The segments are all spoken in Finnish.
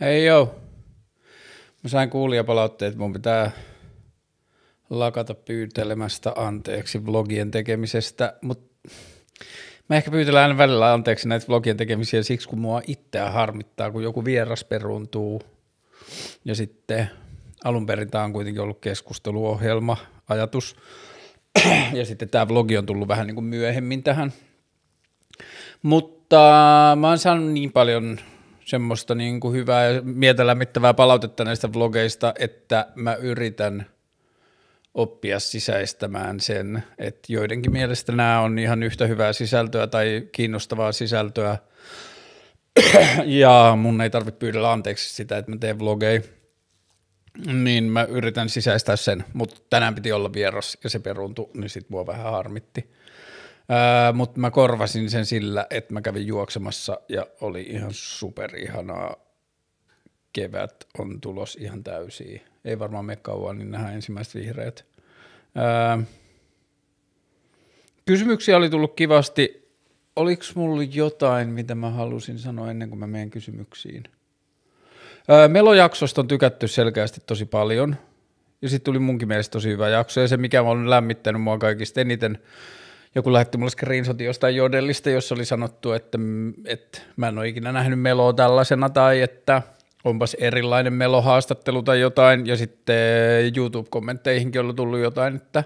Ei joo. Mä sain kuulijapalautteet, mun pitää lakata pyytelemästä anteeksi vlogien tekemisestä, mutta mä ehkä pyytelen aina välillä anteeksi näitä vlogien tekemisiä siksi, kun mua itseä harmittaa, kun joku vieras peruuntuu ja sitten alun perin tämä on kuitenkin ollut keskusteluohjelma, ajatus, ja sitten tämä vlogi on tullut vähän niin kuin myöhemmin tähän. Mutta mä oon saanut niin paljon semmoista niin kuin hyvää ja mieltä palautetta näistä vlogeista, että mä yritän oppia sisäistämään sen, että joidenkin mielestä nämä on ihan yhtä hyvää sisältöä tai kiinnostavaa sisältöä, ja mun ei tarvitse pyydellä anteeksi sitä, että mä teen vlogeja, niin mä yritän sisäistää sen, mutta tänään piti olla vieras ja se peruuntui, niin sit mua vähän harmitti. Öö, Mutta mä korvasin sen sillä, että mä kävin juoksemassa ja oli ihan superihanaa. Kevät on tulos ihan täysiä. Ei varmaan me kauan, niin nähdään ensimmäiset vihreät. Öö, kysymyksiä oli tullut kivasti. Oliko mulla jotain, mitä mä halusin sanoa ennen kuin mä menen kysymyksiin? Öö, Melojaksosta on tykätty selkeästi tosi paljon. Ja sitten tuli munkin mielestä tosi hyvä jakso. Ja se, mikä on lämmittänyt mua kaikista eniten – joku lähetti mulle screenshotin jostain jodellista, jossa oli sanottu, että, että mä en ole ikinä nähnyt meloa tällaisena tai että onpas erilainen melohaastattelu tai jotain. Ja sitten YouTube-kommentteihinkin on tullut jotain, että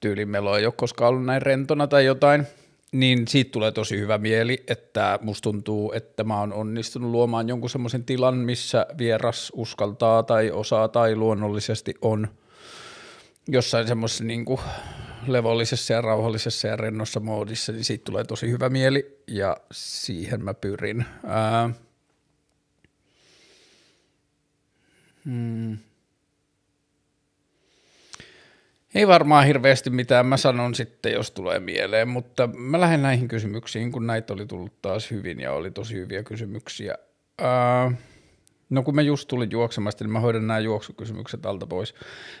tyyli melo ei ole koskaan ollut näin rentona tai jotain. Niin siitä tulee tosi hyvä mieli, että musta tuntuu, että mä oon onnistunut luomaan jonkun semmoisen tilan, missä vieras uskaltaa tai osaa tai luonnollisesti on jossain semmoisessa niin levollisessa ja rauhallisessa ja rennossa moodissa, niin siitä tulee tosi hyvä mieli ja siihen mä pyrin. Ää, hmm. Ei varmaan hirveästi mitään, mä sanon sitten, jos tulee mieleen, mutta mä lähden näihin kysymyksiin, kun näitä oli tullut taas hyvin ja oli tosi hyviä kysymyksiä. Ää, No kun mä just tulin juoksemasta, niin mä hoidan nämä juoksukysymykset alta pois.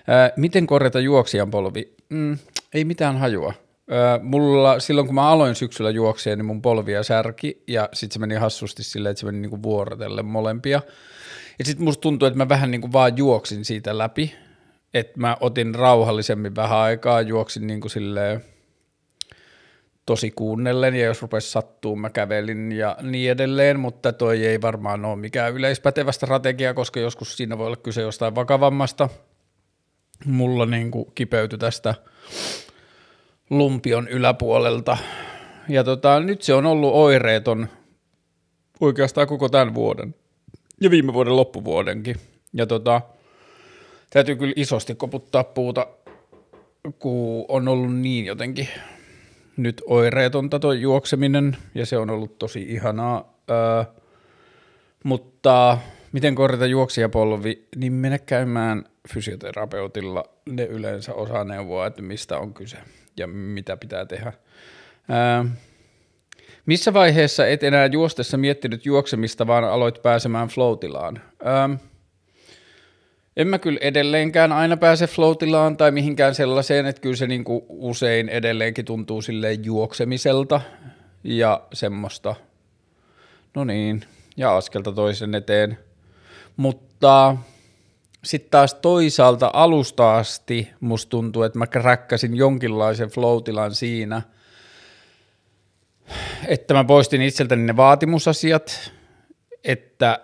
Ää, miten korjata juoksijan polvi? Mm, ei mitään hajua. Ää, mulla, silloin kun mä aloin syksyllä juokseen, niin mun polvia särki ja sitten se meni hassusti silleen, että se meni niinku vuorotelle molempia. Ja sitten musta tuntui, että mä vähän niinku vaan juoksin siitä läpi, että mä otin rauhallisemmin vähän aikaa, juoksin niinku silleen – tosi kuunnellen ja jos rupesi sattuu, mä kävelin ja niin edelleen, mutta toi ei varmaan ole mikään yleispätevä strategia, koska joskus siinä voi olla kyse jostain vakavammasta. Mulla niin kuin kipeytyi tästä lumpion yläpuolelta. Ja tota, nyt se on ollut oireeton oikeastaan koko tämän vuoden ja viime vuoden loppuvuodenkin. Ja tota, täytyy kyllä isosti koputtaa puuta, kun on ollut niin jotenkin nyt oireetonta tuo juokseminen ja se on ollut tosi ihanaa. Öö, mutta miten korjata juoksijapolvi, niin mene käymään fysioterapeutilla. Ne yleensä osaa neuvoa, että mistä on kyse ja mitä pitää tehdä. Öö, missä vaiheessa et enää juostessa miettinyt juoksemista, vaan aloit pääsemään floatilaan? Öö, en mä kyllä edelleenkään aina pääse floatillaan tai mihinkään sellaiseen, että kyllä se niinku usein edelleenkin tuntuu sille juoksemiselta ja semmoista, no niin, ja askelta toisen eteen. Mutta sitten taas toisaalta alusta asti musta tuntuu, että mä kräkkäsin jonkinlaisen floatilan siinä, että mä poistin itseltäni ne vaatimusasiat, että –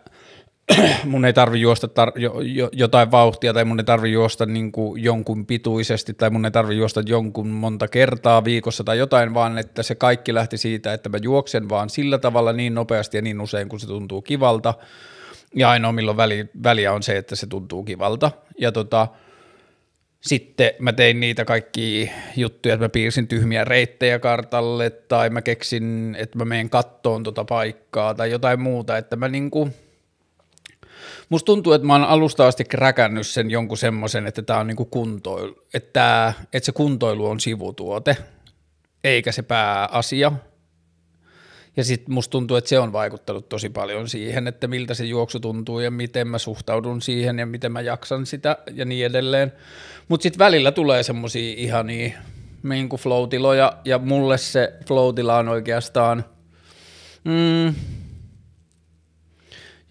mun ei tarvi juosta tar- jo, jo, jotain vauhtia tai mun ei tarvi juosta niin kuin jonkun pituisesti tai mun ei tarvi juosta jonkun monta kertaa viikossa tai jotain, vaan että se kaikki lähti siitä, että mä juoksen vaan sillä tavalla niin nopeasti ja niin usein, kun se tuntuu kivalta. Ja ainoa milloin väli, väliä on se, että se tuntuu kivalta. Ja tota, sitten mä tein niitä kaikki juttuja, että mä piirsin tyhmiä reittejä kartalle tai mä keksin, että mä menen kattoon tota paikkaa tai jotain muuta, että mä niinku – musta tuntuu, että mä oon alusta asti räkännyt sen jonkun semmoisen, että tämä on niinku kuntoilu, että, että se kuntoilu on sivutuote, eikä se pääasia. Ja sitten musta tuntuu, että se on vaikuttanut tosi paljon siihen, että miltä se juoksu tuntuu ja miten mä suhtaudun siihen ja miten mä jaksan sitä ja niin edelleen. Mutta sitten välillä tulee semmoisia ihania niin kuin flow ja mulle se flow on oikeastaan, mm,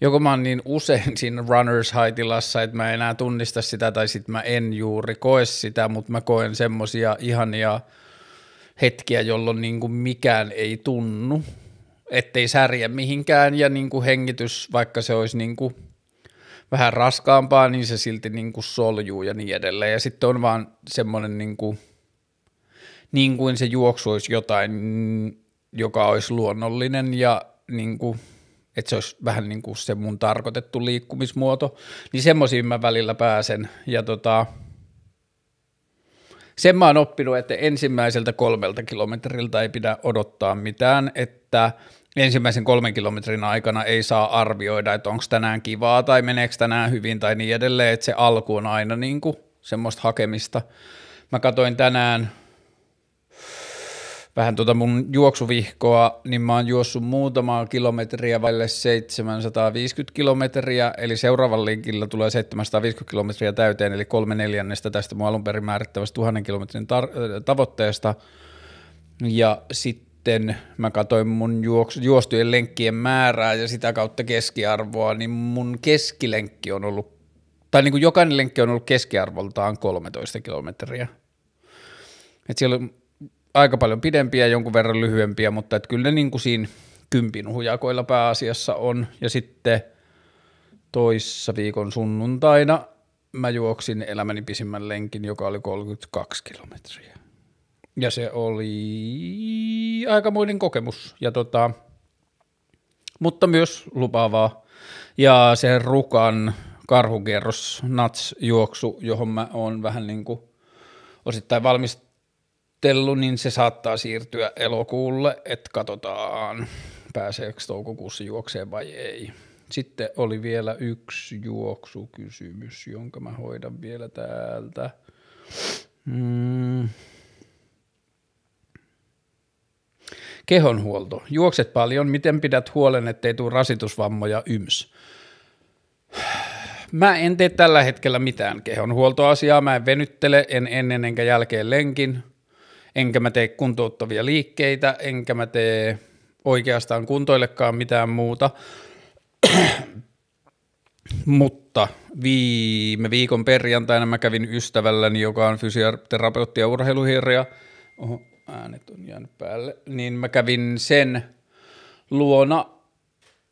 joko mä oon niin usein siinä runners high tilassa, että mä enää tunnista sitä tai sitten mä en juuri koe sitä, mutta mä koen semmosia ihania hetkiä, jolloin niin kuin mikään ei tunnu, ettei särje mihinkään ja niin kuin hengitys, vaikka se olisi niin kuin vähän raskaampaa, niin se silti niin kuin soljuu ja niin edelleen. Ja sitten on vaan semmoinen niin kuin, niin kuin se juoksu olisi jotain, mm, joka olisi luonnollinen ja niin kuin – että se olisi vähän niin kuin se mun tarkoitettu liikkumismuoto, niin semmoisiin mä välillä pääsen. Ja tota, sen mä oon oppinut, että ensimmäiseltä kolmelta kilometriltä ei pidä odottaa mitään, että ensimmäisen kolmen kilometrin aikana ei saa arvioida, että onko tänään kivaa tai meneekö tänään hyvin tai niin edelleen, että se alku on aina niin kuin semmoista hakemista. Mä katoin tänään vähän tuota mun juoksuvihkoa, niin mä oon juossut muutamaa kilometriä vaille 750 kilometriä, eli seuraavan linkillä tulee 750 kilometriä täyteen, eli kolme neljännestä tästä mun alunperin määrittävästä tuhannen kilometrin tar- tavoitteesta. Ja sitten mä katsoin mun juoks- juostujen lenkkien määrää ja sitä kautta keskiarvoa, niin mun keskilenkki on ollut, tai niin kuin jokainen lenkki on ollut keskiarvoltaan 13 kilometriä. Et siellä aika paljon pidempiä, jonkun verran lyhyempiä, mutta et kyllä ne niin kuin siinä kympin hujakoilla pääasiassa on. Ja sitten toissa viikon sunnuntaina mä juoksin elämäni pisimmän lenkin, joka oli 32 kilometriä. Ja se oli aikamoinen kokemus, ja tota, mutta myös lupaavaa. Ja se Rukan karhukierros Nats-juoksu, johon mä oon vähän niin kuin osittain valmis, suunnittelu, niin se saattaa siirtyä elokuulle, että katsotaan pääseekö toukokuussa juokseen vai ei. Sitten oli vielä yksi juoksukysymys, jonka mä hoidan vielä täältä. Mm. Kehonhuolto. Juokset paljon. Miten pidät huolen, ettei tule rasitusvammoja yms? Mä en tee tällä hetkellä mitään kehonhuoltoasiaa. Mä en venyttele, en ennen enkä jälkeen lenkin enkä mä tee kuntouttavia liikkeitä, enkä mä tee oikeastaan kuntoillekaan mitään muuta. Mutta viime viikon perjantaina mä kävin ystävälläni, joka on fysioterapeutti ja urheiluhirja, Oho, äänet on jäänyt päälle, niin mä kävin sen luona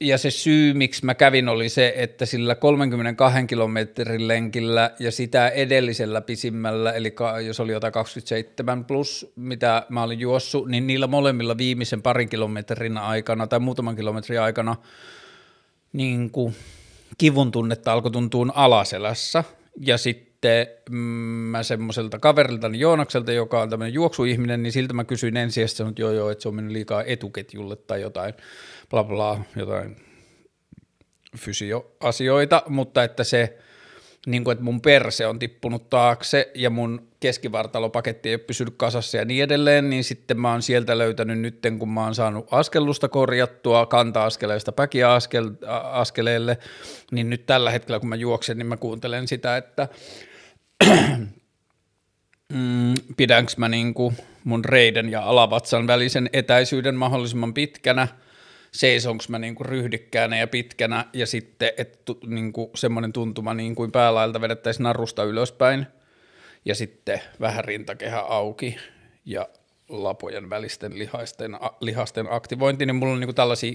ja se syy, miksi mä kävin, oli se, että sillä 32 kilometrin lenkillä ja sitä edellisellä pisimmällä, eli jos oli jotain 27 plus, mitä mä olin juossut, niin niillä molemmilla viimeisen parin kilometrin aikana tai muutaman kilometrin aikana niin kuin kivun tunnetta alkoi tuntua alaselässä. Ja sitten mm, mä semmoiselta kaverilta niin Joonakselta, joka on tämmöinen juoksuihminen, niin siltä mä kysyin ensin, että joo joo, että se on mennyt liikaa etuketjulle tai jotain bla bla, jotain fysioasioita, mutta että se, niin kuin, että mun perse on tippunut taakse ja mun keskivartalopaketti ei ole pysynyt kasassa ja niin edelleen, niin sitten mä oon sieltä löytänyt nytten, kun mä oon saanut askellusta korjattua kanta-askeleista askeleelle, niin nyt tällä hetkellä, kun mä juoksen, niin mä kuuntelen sitä, että mm, pidänkö mä niin kuin mun reiden ja alavatsan välisen etäisyyden mahdollisimman pitkänä – seisonko mä niin kuin ryhdikkäänä ja pitkänä ja sitten että niin kuin semmoinen tuntuma niin kuin päälailta vedettäisiin narusta ylöspäin ja sitten vähän rintakehä auki ja lapojen välisten lihasten, lihasten aktivointi, niin mulla on niin kuin tällaisia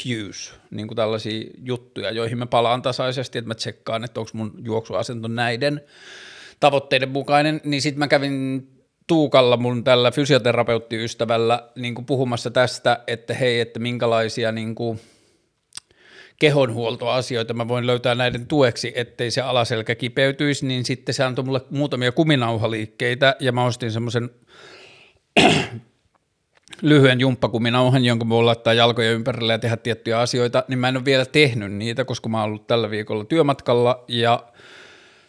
cues, niin kuin tällaisia juttuja, joihin mä palaan tasaisesti, että mä tsekkaan, että onko mun juoksuasento näiden tavoitteiden mukainen, niin sitten mä kävin Tuukalla mun tällä fysioterapeuttiystävällä niin kuin puhumassa tästä, että hei, että minkälaisia niin kuin kehonhuoltoasioita mä voin löytää näiden tueksi, ettei se alaselkä kipeytyisi, niin sitten se antoi mulle muutamia kuminauhaliikkeitä ja mä ostin semmoisen lyhyen jumppakuminauhan, jonka voi laittaa jalkojen ympärille ja tehdä tiettyjä asioita, niin mä en ole vielä tehnyt niitä, koska mä oon ollut tällä viikolla työmatkalla ja –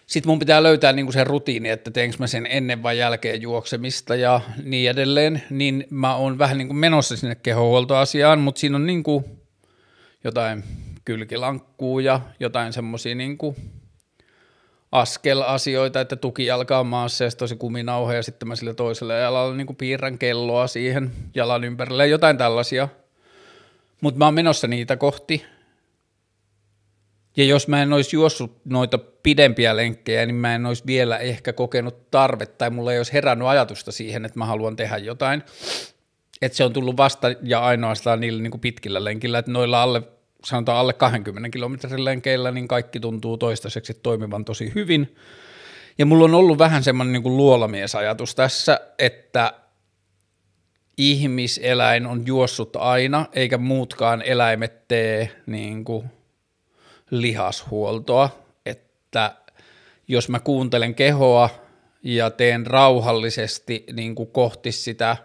sitten mun pitää löytää niinku se rutiini, että teenkö mä sen ennen vai jälkeen juoksemista ja niin edelleen, niin mä oon vähän niinku menossa sinne kehohuoltoasiaan, mutta siinä on niinku jotain kylkilankkuu ja jotain semmoisia niinku askelasioita, että tuki alkaa maassa ja tosi kuminauha ja sitten mä sillä toisella jalalla niinku piirrän kelloa siihen jalan ympärille ja jotain tällaisia. Mutta mä oon menossa niitä kohti, ja jos mä en olisi juossut noita pidempiä lenkkejä, niin mä en olisi vielä ehkä kokenut tarvetta tai mulla ei olisi herännyt ajatusta siihen, että mä haluan tehdä jotain. Että se on tullut vasta ja ainoastaan niillä niin kuin pitkillä lenkillä, että noilla alle, sanotaan alle 20 kilometrin lenkeillä, niin kaikki tuntuu toistaiseksi toimivan tosi hyvin. Ja mulla on ollut vähän semmoinen niin luolamiesajatus tässä, että ihmiseläin on juossut aina, eikä muutkaan eläimet tee niin kuin lihashuoltoa, että jos mä kuuntelen kehoa ja teen rauhallisesti niin kuin kohti sitä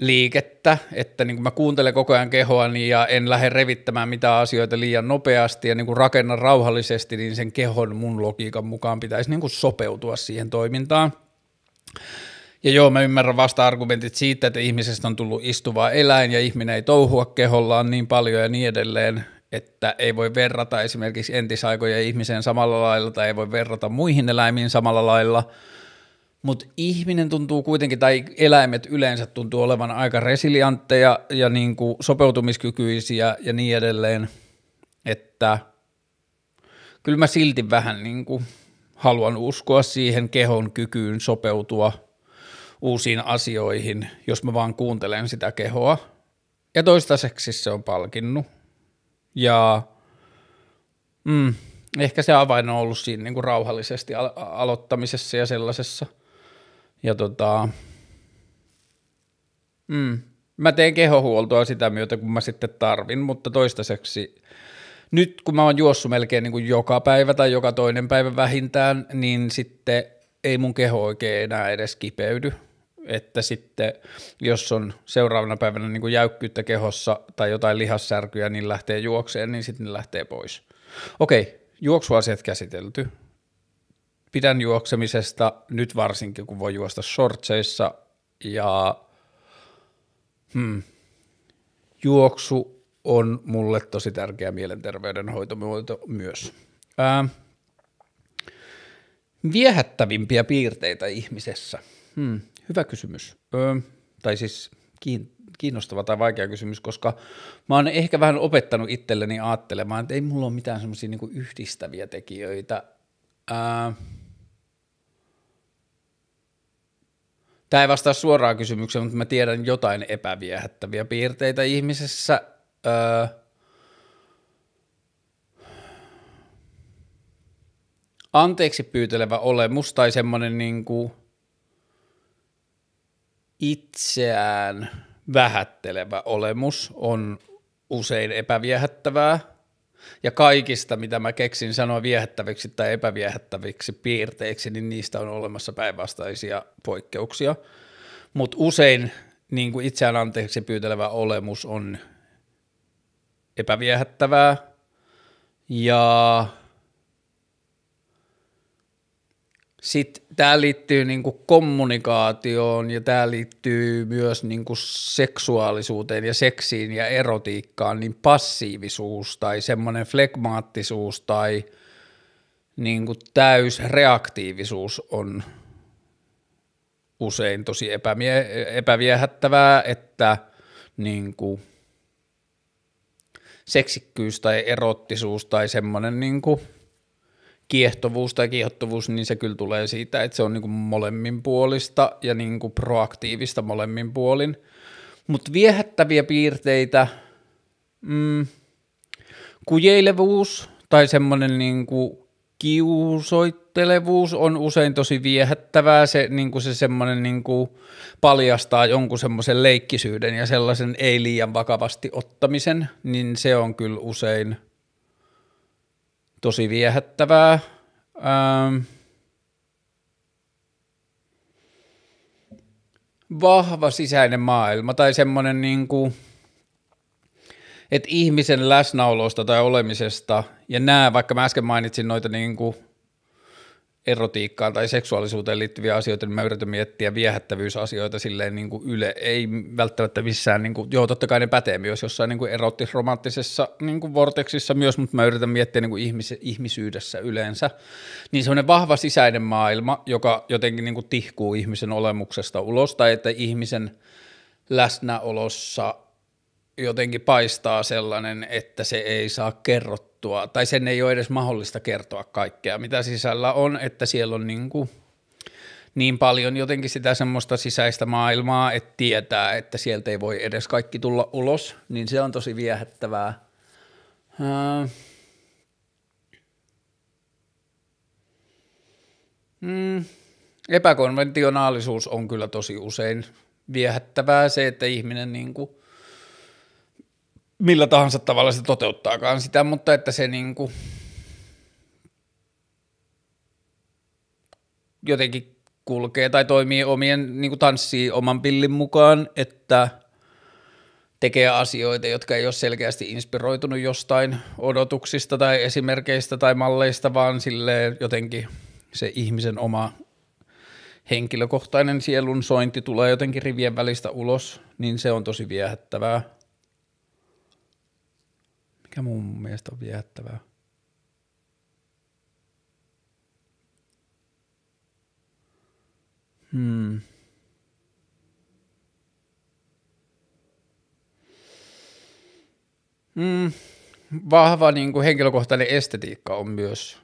liikettä, että niin kuin mä kuuntelen koko ajan kehoa niin ja en lähde revittämään mitään asioita liian nopeasti ja niin kuin rakennan rauhallisesti, niin sen kehon mun logiikan mukaan pitäisi niin kuin sopeutua siihen toimintaan. Ja joo, mä ymmärrän vasta-argumentit siitä, että ihmisestä on tullut istuva eläin ja ihminen ei touhua kehollaan niin paljon ja niin edelleen, että ei voi verrata esimerkiksi entisaikoja ihmiseen samalla lailla tai ei voi verrata muihin eläimiin samalla lailla, mutta ihminen tuntuu kuitenkin, tai eläimet yleensä tuntuu olevan aika resiliantteja ja niin kuin sopeutumiskykyisiä ja niin edelleen, että kyllä mä silti vähän niin kuin haluan uskoa siihen kehon kykyyn sopeutua uusiin asioihin, jos mä vaan kuuntelen sitä kehoa. Ja toistaiseksi se on palkinnut ja mm, ehkä se avain on ollut siinä niin kuin rauhallisesti al- aloittamisessa ja sellaisessa. Ja tota, mm, mä teen kehohuoltoa sitä myötä, kun mä sitten tarvin, mutta toistaiseksi nyt kun mä oon juossut melkein niin kuin joka päivä tai joka toinen päivä vähintään, niin sitten ei mun keho oikein enää edes kipeydy että sitten jos on seuraavana päivänä niin kuin jäykkyyttä kehossa tai jotain lihassärkyjä, niin lähtee juokseen, niin sitten ne lähtee pois. Okei, juoksuasiat käsitelty. Pidän juoksemisesta nyt varsinkin, kun voi juosta shortseissa ja hmm, juoksu on mulle tosi tärkeä mielenterveydenhoitomuoto myös. Ää, viehättävimpiä piirteitä ihmisessä. Hmm hyvä kysymys. Ö, tai siis kiinnostava tai vaikea kysymys, koska mä oon ehkä vähän opettanut itselleni ajattelemaan, että ei mulla ole mitään semmoisia niin yhdistäviä tekijöitä. Ö, Tämä ei vastaa suoraan kysymykseen, mutta mä tiedän jotain epäviehättäviä piirteitä ihmisessä. Öö, anteeksi pyytelevä olemus tai semmoinen niin kuin – itseään vähättelevä olemus on usein epäviehättävää, ja kaikista, mitä mä keksin sanoa viehättäviksi tai epäviehättäviksi piirteiksi, niin niistä on olemassa päinvastaisia poikkeuksia. Mutta usein niin kuin itseään anteeksi pyytelevä olemus on epäviehättävää ja Sitten tämä liittyy niin kuin kommunikaatioon ja tämä liittyy myös niin kuin seksuaalisuuteen ja seksiin ja erotiikkaan, niin passiivisuus tai semmoinen flegmaattisuus tai niin kuin täysreaktiivisuus on usein tosi epämie- epäviehättävää, että niin kuin seksikkyys tai erottisuus tai semmoinen niin kuin – kiehtovuus tai kiehtovuus, niin se kyllä tulee siitä, että se on niin molemmin puolista ja niin kuin proaktiivista molemmin puolin. Mutta viehättäviä piirteitä, mm, kujeilevuus tai semmoinen niin kiusoittelevuus on usein tosi viehättävää, se, niin kuin se semmoinen niin kuin paljastaa jonkun semmoisen leikkisyyden ja sellaisen ei liian vakavasti ottamisen, niin se on kyllä usein – tosi viehättävää. Ähm, vahva sisäinen maailma tai semmoinen niin kuin, että ihmisen läsnäolosta tai olemisesta, ja nämä, vaikka mä äsken mainitsin noita niin kuin erotiikkaan tai seksuaalisuuteen liittyviä asioita, niin mä yritän miettiä viehättävyysasioita silleen niin kuin yle, ei välttämättä missään, niin kuin, joo totta kai ne pätee myös jossain niin erottisromanttisessa niin vorteksissa myös, mutta mä yritän miettiä niin kuin ihmis, ihmisyydessä yleensä, niin semmoinen vahva sisäinen maailma, joka jotenkin niin kuin tihkuu ihmisen olemuksesta ulos tai että ihmisen läsnäolossa – jotenkin paistaa sellainen, että se ei saa kerrottua, tai sen ei ole edes mahdollista kertoa kaikkea, mitä sisällä on, että siellä on niin, kuin niin paljon jotenkin sitä semmoista sisäistä maailmaa, että tietää, että sieltä ei voi edes kaikki tulla ulos, niin se on tosi viehättävää. Äh. Mm. Epäkonventionaalisuus on kyllä tosi usein viehättävää, se, että ihminen niin kuin – millä tahansa tavalla se toteuttaakaan sitä, mutta että se niin kuin jotenkin kulkee tai toimii omien, niin kuin tanssii oman pillin mukaan, että tekee asioita, jotka ei ole selkeästi inspiroitunut jostain odotuksista tai esimerkkeistä tai malleista, vaan sille jotenkin se ihmisen oma henkilökohtainen sielun sointi tulee jotenkin rivien välistä ulos, niin se on tosi viehättävää mikä mun mielestä on viettävää. Hmm. Mm, vahva niin kuin henkilökohtainen estetiikka on myös.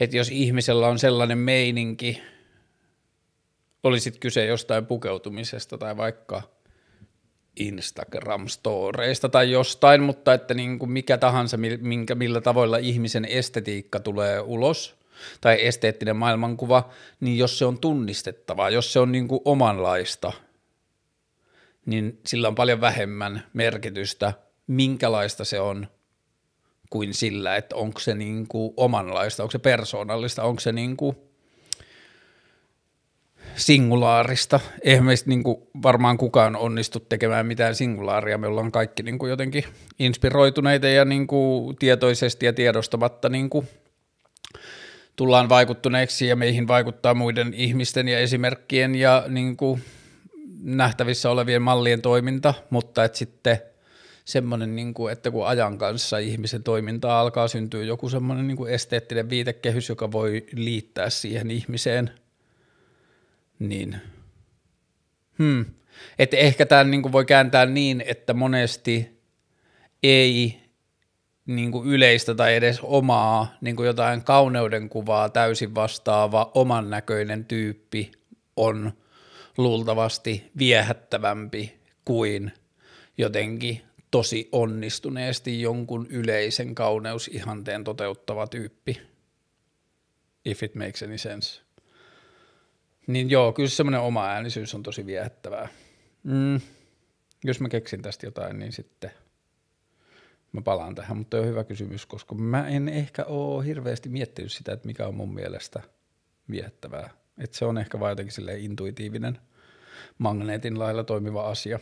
Että jos ihmisellä on sellainen meininki, olisit kyse jostain pukeutumisesta tai vaikka – Instagram-storeista tai jostain, mutta että niin kuin mikä tahansa, minkä, millä tavoilla ihmisen estetiikka tulee ulos tai esteettinen maailmankuva, niin jos se on tunnistettavaa, jos se on niin kuin omanlaista, niin sillä on paljon vähemmän merkitystä, minkälaista se on, kuin sillä, että onko se niin kuin omanlaista, onko se persoonallista, onko se niin kuin – singulaarista. Eihän meistä niin kuin, varmaan kukaan onnistu tekemään mitään singulaaria. Me ollaan kaikki niin kuin, jotenkin inspiroituneita ja niin kuin, tietoisesti ja tiedostamatta niin kuin, tullaan vaikuttuneeksi ja meihin vaikuttaa muiden ihmisten ja esimerkkien ja niin kuin, nähtävissä olevien mallien toiminta, mutta että sitten semmoinen, niin kuin, että kun ajan kanssa ihmisen toimintaa alkaa syntyä joku semmoinen niin kuin esteettinen viitekehys, joka voi liittää siihen ihmiseen – niin. Hmm. Et ehkä tämä niin voi kääntää niin, että monesti ei niin kuin yleistä tai edes omaa niin kuin jotain kauneuden kuvaa täysin vastaava oman näköinen tyyppi on luultavasti viehättävämpi kuin jotenkin tosi onnistuneesti jonkun yleisen kauneusihanteen toteuttava tyyppi. If it makes any sense. Niin joo, kyllä semmoinen oma äänisyys on tosi viehättävää. Mm. Jos mä keksin tästä jotain, niin sitten mä palaan tähän, mutta on hyvä kysymys, koska mä en ehkä oo hirveästi miettinyt sitä, että mikä on mun mielestä viehättävää. Et se on ehkä vaan jotenkin intuitiivinen magneetin lailla toimiva asia.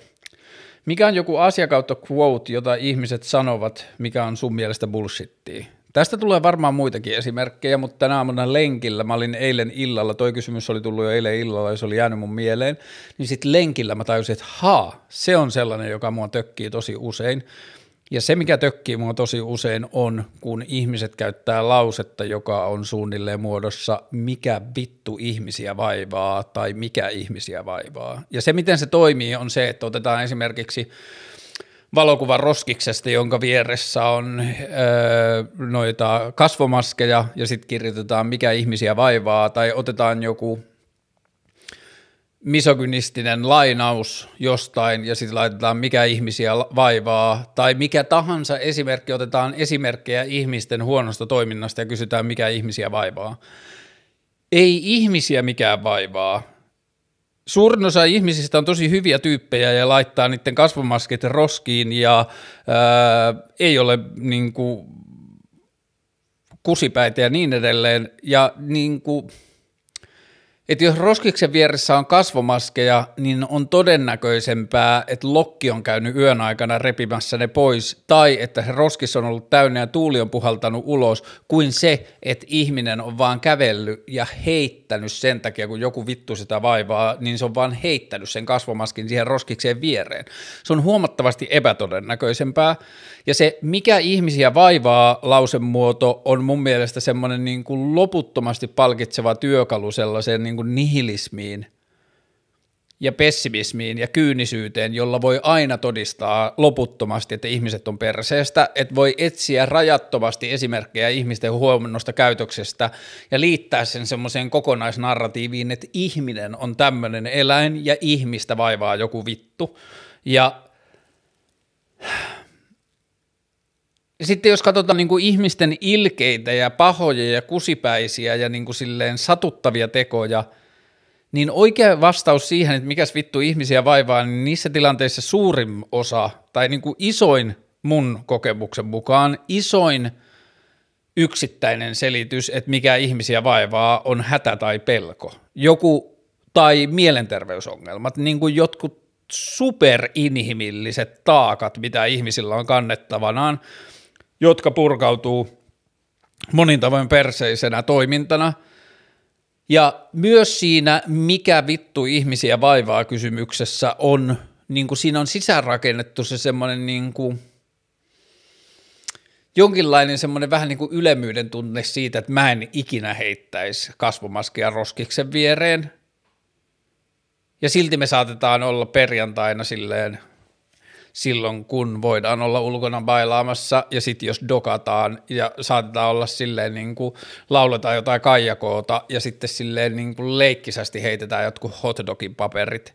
Mikä on joku asia kautta quote, jota ihmiset sanovat, mikä on sun mielestä bullshittia? Tästä tulee varmaan muitakin esimerkkejä, mutta tänä aamuna lenkillä, mä olin eilen illalla, toi kysymys oli tullut jo eilen illalla ja se oli jäänyt mun mieleen, niin sitten lenkillä mä tajusin, että haa, se on sellainen, joka mua tökkii tosi usein. Ja se, mikä tökkii mua tosi usein on, kun ihmiset käyttää lausetta, joka on suunnilleen muodossa mikä vittu ihmisiä vaivaa tai mikä ihmisiä vaivaa. Ja se, miten se toimii, on se, että otetaan esimerkiksi – valokuvan roskiksesta, jonka vieressä on öö, noita kasvomaskeja ja sitten kirjoitetaan, mikä ihmisiä vaivaa, tai otetaan joku misogynistinen lainaus jostain ja sitten laitetaan, mikä ihmisiä vaivaa, tai mikä tahansa esimerkki, otetaan esimerkkejä ihmisten huonosta toiminnasta ja kysytään, mikä ihmisiä vaivaa. Ei ihmisiä mikään vaivaa, Suurin osa ihmisistä on tosi hyviä tyyppejä ja laittaa niiden kasvomaskit roskiin ja ää, ei ole niin kuin, kusipäitä ja niin edelleen. Ja niin kuin, et jos roskiksen vieressä on kasvomaskeja, niin on todennäköisempää, että lokki on käynyt yön aikana repimässä ne pois, tai että se roskis on ollut täynnä ja tuuli on puhaltanut ulos, kuin se, että ihminen on vaan kävellyt ja heittänyt sen takia, kun joku vittu sitä vaivaa, niin se on vaan heittänyt sen kasvomaskin siihen roskikseen viereen. Se on huomattavasti epätodennäköisempää, ja se, mikä ihmisiä vaivaa lausemuoto, on mun mielestä semmoinen niin kuin loputtomasti palkitseva työkalu sellaiseen niin kuin nihilismiin ja pessimismiin ja kyynisyyteen, jolla voi aina todistaa loputtomasti, että ihmiset on perseestä, että voi etsiä rajattomasti esimerkkejä ihmisten huomannosta käytöksestä ja liittää sen semmoiseen kokonaisnarratiiviin, että ihminen on tämmöinen eläin ja ihmistä vaivaa joku vittu. Ja sitten jos katsotaan niin kuin ihmisten ilkeitä ja pahoja ja kusipäisiä ja niin kuin silleen satuttavia tekoja, niin oikea vastaus siihen, että mikäs vittu ihmisiä vaivaa, niin niissä tilanteissa suurin osa, tai niin kuin isoin mun kokemuksen mukaan, isoin yksittäinen selitys, että mikä ihmisiä vaivaa, on hätä tai pelko. Joku tai mielenterveysongelmat, niin kuin jotkut superinhimilliset taakat, mitä ihmisillä on kannettavanaan, jotka purkautuu monin tavoin perseisenä toimintana. Ja myös siinä, mikä vittu ihmisiä vaivaa kysymyksessä on, niin kuin siinä on sisäänrakennettu se semmoinen niin kuin jonkinlainen semmoinen vähän niin kuin ylemyyden tunne siitä, että mä en ikinä heittäisi kasvomaskia roskiksen viereen. Ja silti me saatetaan olla perjantaina silleen – silloin, kun voidaan olla ulkona bailaamassa ja sitten jos dokataan ja saatetaan olla silleen niin kuin lauletaan jotain kaijakoota ja sitten silleen niin kuin leikkisästi heitetään jotkut hotdogin paperit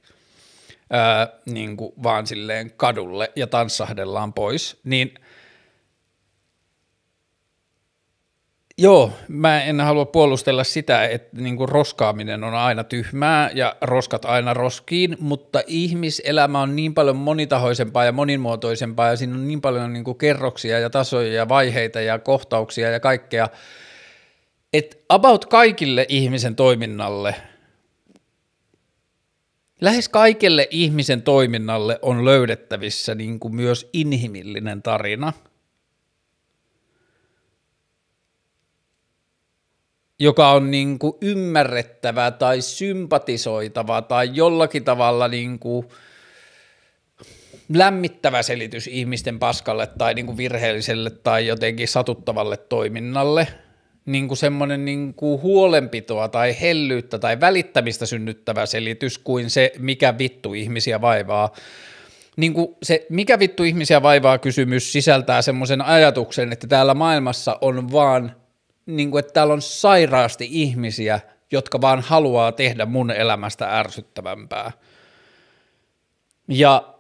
ää, niin kuin vaan silleen kadulle ja tanssahdellaan pois, niin – Joo, mä en halua puolustella sitä, että niin kuin roskaaminen on aina tyhmää ja roskat aina roskiin, mutta ihmiselämä on niin paljon monitahoisempaa ja monimuotoisempaa ja siinä on niin paljon niin kuin kerroksia ja tasoja ja vaiheita ja kohtauksia ja kaikkea, että about kaikille ihmisen toiminnalle, lähes kaikille ihmisen toiminnalle on löydettävissä niin kuin myös inhimillinen tarina – joka on niin kuin ymmärrettävä tai sympatisoitava tai jollakin tavalla niin kuin lämmittävä selitys ihmisten paskalle tai niin kuin virheelliselle tai jotenkin satuttavalle toiminnalle, niin kuin semmoinen niin kuin huolenpitoa tai hellyyttä tai välittämistä synnyttävä selitys kuin se, mikä vittu ihmisiä vaivaa. Niin kuin se, mikä vittu ihmisiä vaivaa kysymys sisältää semmoisen ajatuksen, että täällä maailmassa on vaan – niin kuin, että täällä on sairaasti ihmisiä, jotka vaan haluaa tehdä mun elämästä ärsyttävämpää. Ja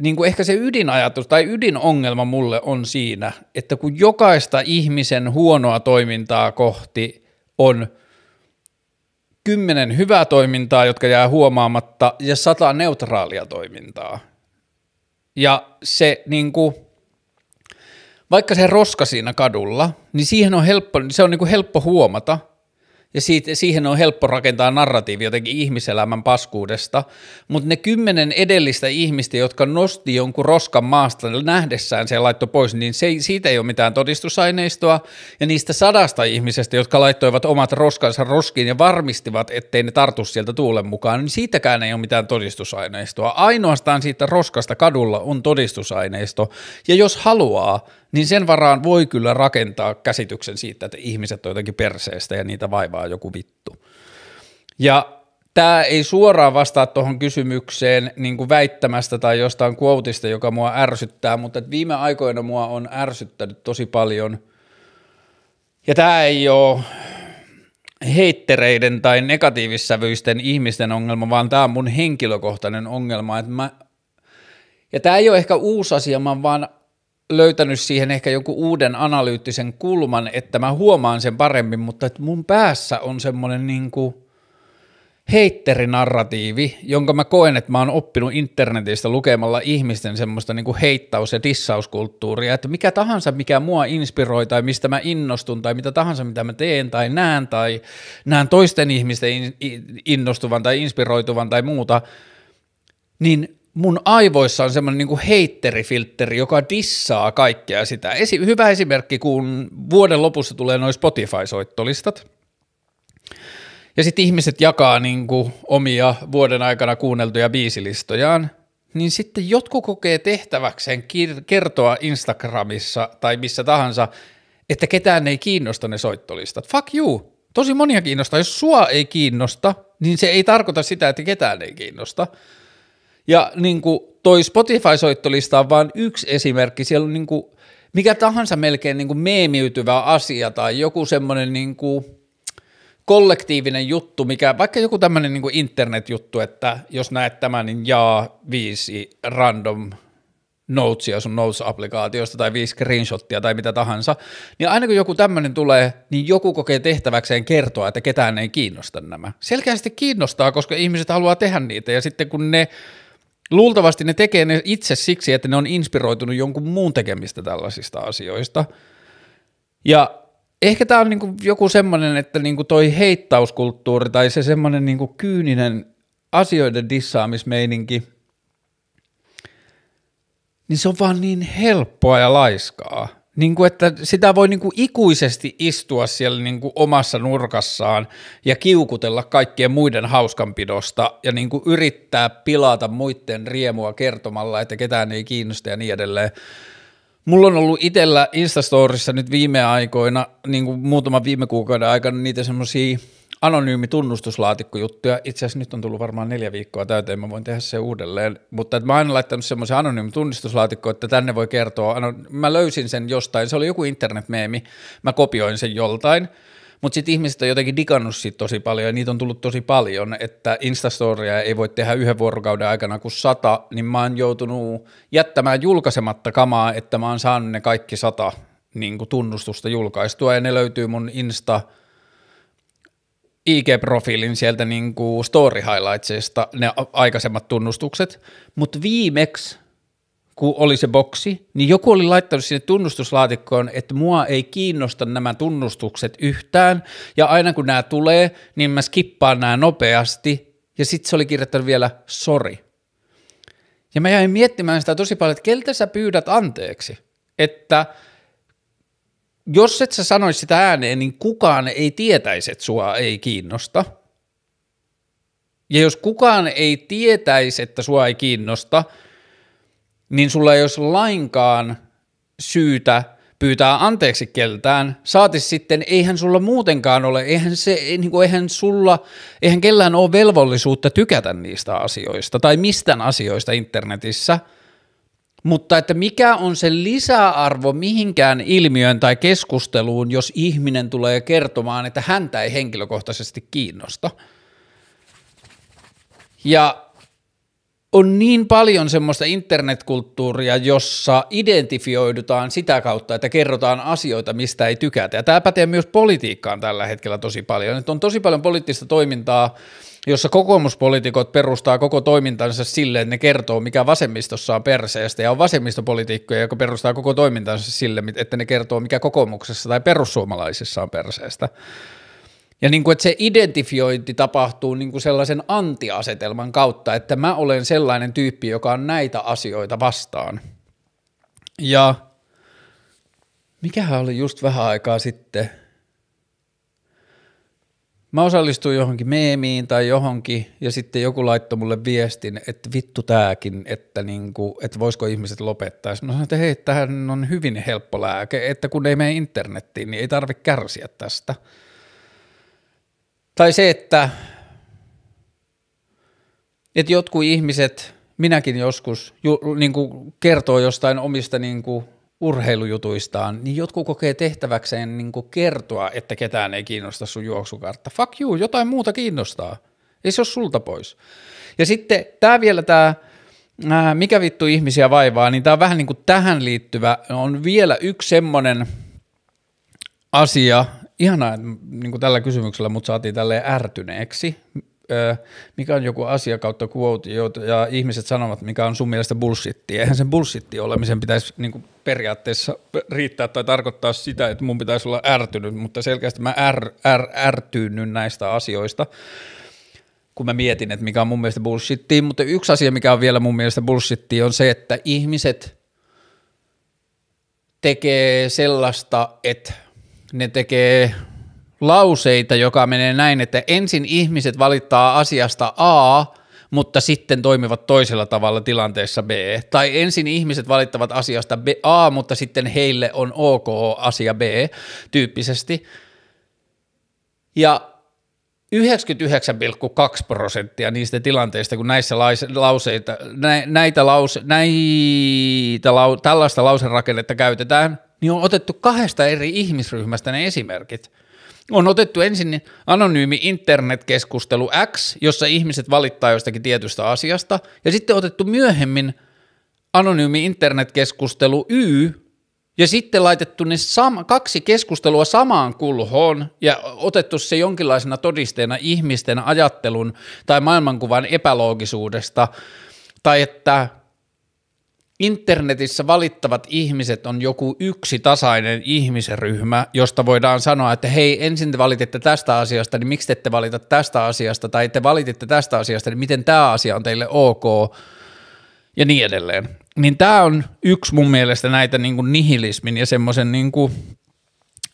niin kuin ehkä se ydinajatus tai ydinongelma mulle on siinä, että kun jokaista ihmisen huonoa toimintaa kohti on kymmenen hyvää toimintaa, jotka jää huomaamatta, ja sata neutraalia toimintaa. Ja se niin kuin, vaikka se roska siinä kadulla, niin siihen on helppo, se on niin kuin helppo huomata, ja siitä, siihen on helppo rakentaa narratiivi jotenkin ihmiselämän paskuudesta, mutta ne kymmenen edellistä ihmistä, jotka nosti jonkun roskan maasta nähdessään se laitto pois, niin se, siitä ei ole mitään todistusaineistoa, ja niistä sadasta ihmisestä, jotka laittoivat omat roskansa roskiin ja varmistivat, ettei ne tartu sieltä tuulen mukaan, niin siitäkään ei ole mitään todistusaineistoa. Ainoastaan siitä roskasta kadulla on todistusaineisto, ja jos haluaa, niin sen varaan voi kyllä rakentaa käsityksen siitä, että ihmiset on jotenkin perseestä ja niitä vaivaa joku vittu. Ja tämä ei suoraan vastaa tuohon kysymykseen niin kuin väittämästä tai jostain quoteista, joka mua ärsyttää, mutta viime aikoina mua on ärsyttänyt tosi paljon, ja tämä ei ole heittereiden tai negatiivissävyisten ihmisten ongelma, vaan tämä on mun henkilökohtainen ongelma, että mä, ja tämä ei ole ehkä uusi asia, mä vaan löytänyt siihen ehkä joku uuden analyyttisen kulman, että mä huomaan sen paremmin, mutta että mun päässä on semmoinen niin heitterinarratiivi, jonka mä koen, että mä oon oppinut internetistä lukemalla ihmisten semmoista niin kuin heittaus- ja dissauskulttuuria, että mikä tahansa, mikä mua inspiroi tai mistä mä innostun tai mitä tahansa, mitä mä teen tai näen tai näen toisten ihmisten innostuvan tai inspiroituvan tai muuta, niin mun aivoissa on semmoinen niinku heitterifiltteri, joka dissaa kaikkea sitä. Esi- hyvä esimerkki, kun vuoden lopussa tulee noin Spotify-soittolistat, ja sitten ihmiset jakaa niinku omia vuoden aikana kuunneltuja biisilistojaan, niin sitten jotkut kokee tehtäväkseen kir- kertoa Instagramissa tai missä tahansa, että ketään ei kiinnosta ne soittolistat. Fuck you! Tosi monia kiinnostaa. Jos sua ei kiinnosta, niin se ei tarkoita sitä, että ketään ei kiinnosta ja niin kuin toi Spotify-soittolista on vain yksi esimerkki, siellä on niin kuin mikä tahansa melkein niin kuin meemiytyvä asia tai joku semmoinen niin kuin kollektiivinen juttu, mikä, vaikka joku tämmöinen niin internetjuttu, että jos näet tämän, niin jaa viisi random notesia sun Notes-applikaatiosta tai viisi screenshottia tai mitä tahansa, niin aina kun joku tämmöinen tulee, niin joku kokee tehtäväkseen kertoa, että ketään ei kiinnosta nämä. Selkeästi kiinnostaa, koska ihmiset haluaa tehdä niitä ja sitten kun ne Luultavasti ne tekee ne itse siksi, että ne on inspiroitunut jonkun muun tekemistä tällaisista asioista. Ja ehkä tämä on niinku joku semmoinen, että niinku toi heittauskulttuuri tai se semmoinen niinku kyyninen asioiden dissaamismeininki, niin se on vaan niin helppoa ja laiskaa – niin kuin, että sitä voi niin kuin ikuisesti istua siellä niin kuin omassa nurkassaan ja kiukutella kaikkien muiden hauskanpidosta ja niin kuin yrittää pilata muiden riemua kertomalla, että ketään ei kiinnosta ja niin edelleen. Mulla on ollut itsellä Instastorissa nyt viime aikoina, niin kuin muutaman viime kuukauden aikana niitä semmoisia – anonyymi tunnustuslaatikko-juttuja. Itse asiassa nyt on tullut varmaan neljä viikkoa täyteen, mä voin tehdä se uudelleen. Mutta että mä oon aina laittanut semmoisen anonyymi tunnustuslaatikko, että tänne voi kertoa. Mä löysin sen jostain, se oli joku internetmeemi, mä kopioin sen joltain. Mutta sitten ihmiset on jotenkin digannut siitä tosi paljon ja niitä on tullut tosi paljon, että Instastoria ei voi tehdä yhden vuorokauden aikana kuin sata, niin mä oon joutunut jättämään julkaisematta kamaa, että mä oon saanut ne kaikki sata niin tunnustusta julkaistua ja ne löytyy mun Insta- IG-profiilin sieltä niin kuin story highlightsista ne aikaisemmat tunnustukset, mutta viimeksi kun oli se boksi, niin joku oli laittanut sinne tunnustuslaatikkoon, että mua ei kiinnosta nämä tunnustukset yhtään, ja aina kun nämä tulee, niin mä skippaan nämä nopeasti, ja sitten se oli kirjoittanut vielä sorry. Ja mä jäin miettimään sitä tosi paljon, että keltä sä pyydät anteeksi, että – jos et sä sanoisi sitä ääneen, niin kukaan ei tietäisi, että sua ei kiinnosta. Ja jos kukaan ei tietäisi, että sua ei kiinnosta, niin sulla ei olisi lainkaan syytä pyytää anteeksi keltään. Saati sitten, eihän sulla muutenkaan ole, eihän, se, niin kuin, eihän, sulla, eihän kellään ole velvollisuutta tykätä niistä asioista tai mistään asioista internetissä – mutta että mikä on se lisäarvo mihinkään ilmiöön tai keskusteluun, jos ihminen tulee kertomaan, että häntä ei henkilökohtaisesti kiinnosta. Ja on niin paljon semmoista internetkulttuuria, jossa identifioidutaan sitä kautta, että kerrotaan asioita, mistä ei tykätä. Ja tämä pätee myös politiikkaan tällä hetkellä tosi paljon. Nyt on tosi paljon poliittista toimintaa, jossa kokoomuspolitiikot perustaa koko toimintansa sille, että ne kertoo, mikä vasemmistossa on perseestä, ja on vasemmistopolitiikkoja, joka perustaa koko toimintansa sille, että ne kertoo, mikä kokoomuksessa tai perussuomalaisissa on perseestä. Ja niin kuin, että se identifiointi tapahtuu niin kuin sellaisen antiasetelman kautta, että mä olen sellainen tyyppi, joka on näitä asioita vastaan. Ja mikähän oli just vähän aikaa sitten, mä osallistuin johonkin meemiin tai johonkin ja sitten joku laittoi mulle viestin, että vittu tääkin, että, niin kuin, että voisiko ihmiset lopettaa. Sitten mä sanoin, että hei, tähän on hyvin helppo lääke, että kun ei mene internettiin, niin ei tarvitse kärsiä tästä. Tai se, että, että jotkut ihmiset, minäkin joskus, ju, niin kuin kertoo jostain omista niin kuin urheilujutuistaan, niin jotkut kokee tehtäväkseen niin kuin kertoa, että ketään ei kiinnosta sun juoksukartta. Fuck you, jotain muuta kiinnostaa. Ei se ole sulta pois. Ja sitten tämä vielä tämä mikä vittu ihmisiä vaivaa, niin tämä on vähän niin kuin tähän liittyvä, on vielä yksi semmoinen asia, ihanaa, että niin tällä kysymyksellä mut saatiin tälle ärtyneeksi. Öö, mikä on joku asia kautta quote, ja ihmiset sanovat, mikä on sun mielestä bullshitti. Eihän sen bullshitti olemisen pitäisi niin kuin periaatteessa riittää tai tarkoittaa sitä, että mun pitäisi olla ärtynyt, mutta selkeästi mä är, är, ärtynyt näistä asioista kun mä mietin, että mikä on mun mielestä bullshittia, mutta yksi asia, mikä on vielä mun mielestä bullshittia, on se, että ihmiset tekee sellaista, että ne tekee lauseita, joka menee näin, että ensin ihmiset valittaa asiasta A, mutta sitten toimivat toisella tavalla tilanteessa B. Tai ensin ihmiset valittavat asiasta B, A, mutta sitten heille on OK asia B tyyppisesti. Ja 99,2 prosenttia niistä tilanteista, kun näissä lauseita, nä, näitä lause, näitä lau, tällaista lauserakennetta käytetään – niin on otettu kahdesta eri ihmisryhmästä ne esimerkit. On otettu ensin anonyymi internetkeskustelu X, jossa ihmiset valittaa jostakin tietystä asiasta, ja sitten otettu myöhemmin anonyymi internetkeskustelu Y, ja sitten laitettu ne sam- kaksi keskustelua samaan kulhoon ja otettu se jonkinlaisena todisteena ihmisten ajattelun tai maailmankuvan epäloogisuudesta, tai että internetissä valittavat ihmiset on joku yksi tasainen ihmisryhmä, josta voidaan sanoa, että hei, ensin te valititte tästä asiasta, niin miksi te ette valita tästä asiasta, tai te valititte tästä asiasta, niin miten tämä asia on teille ok, ja niin edelleen. Niin tämä on yksi mun mielestä näitä niin kuin nihilismin ja semmoisen niin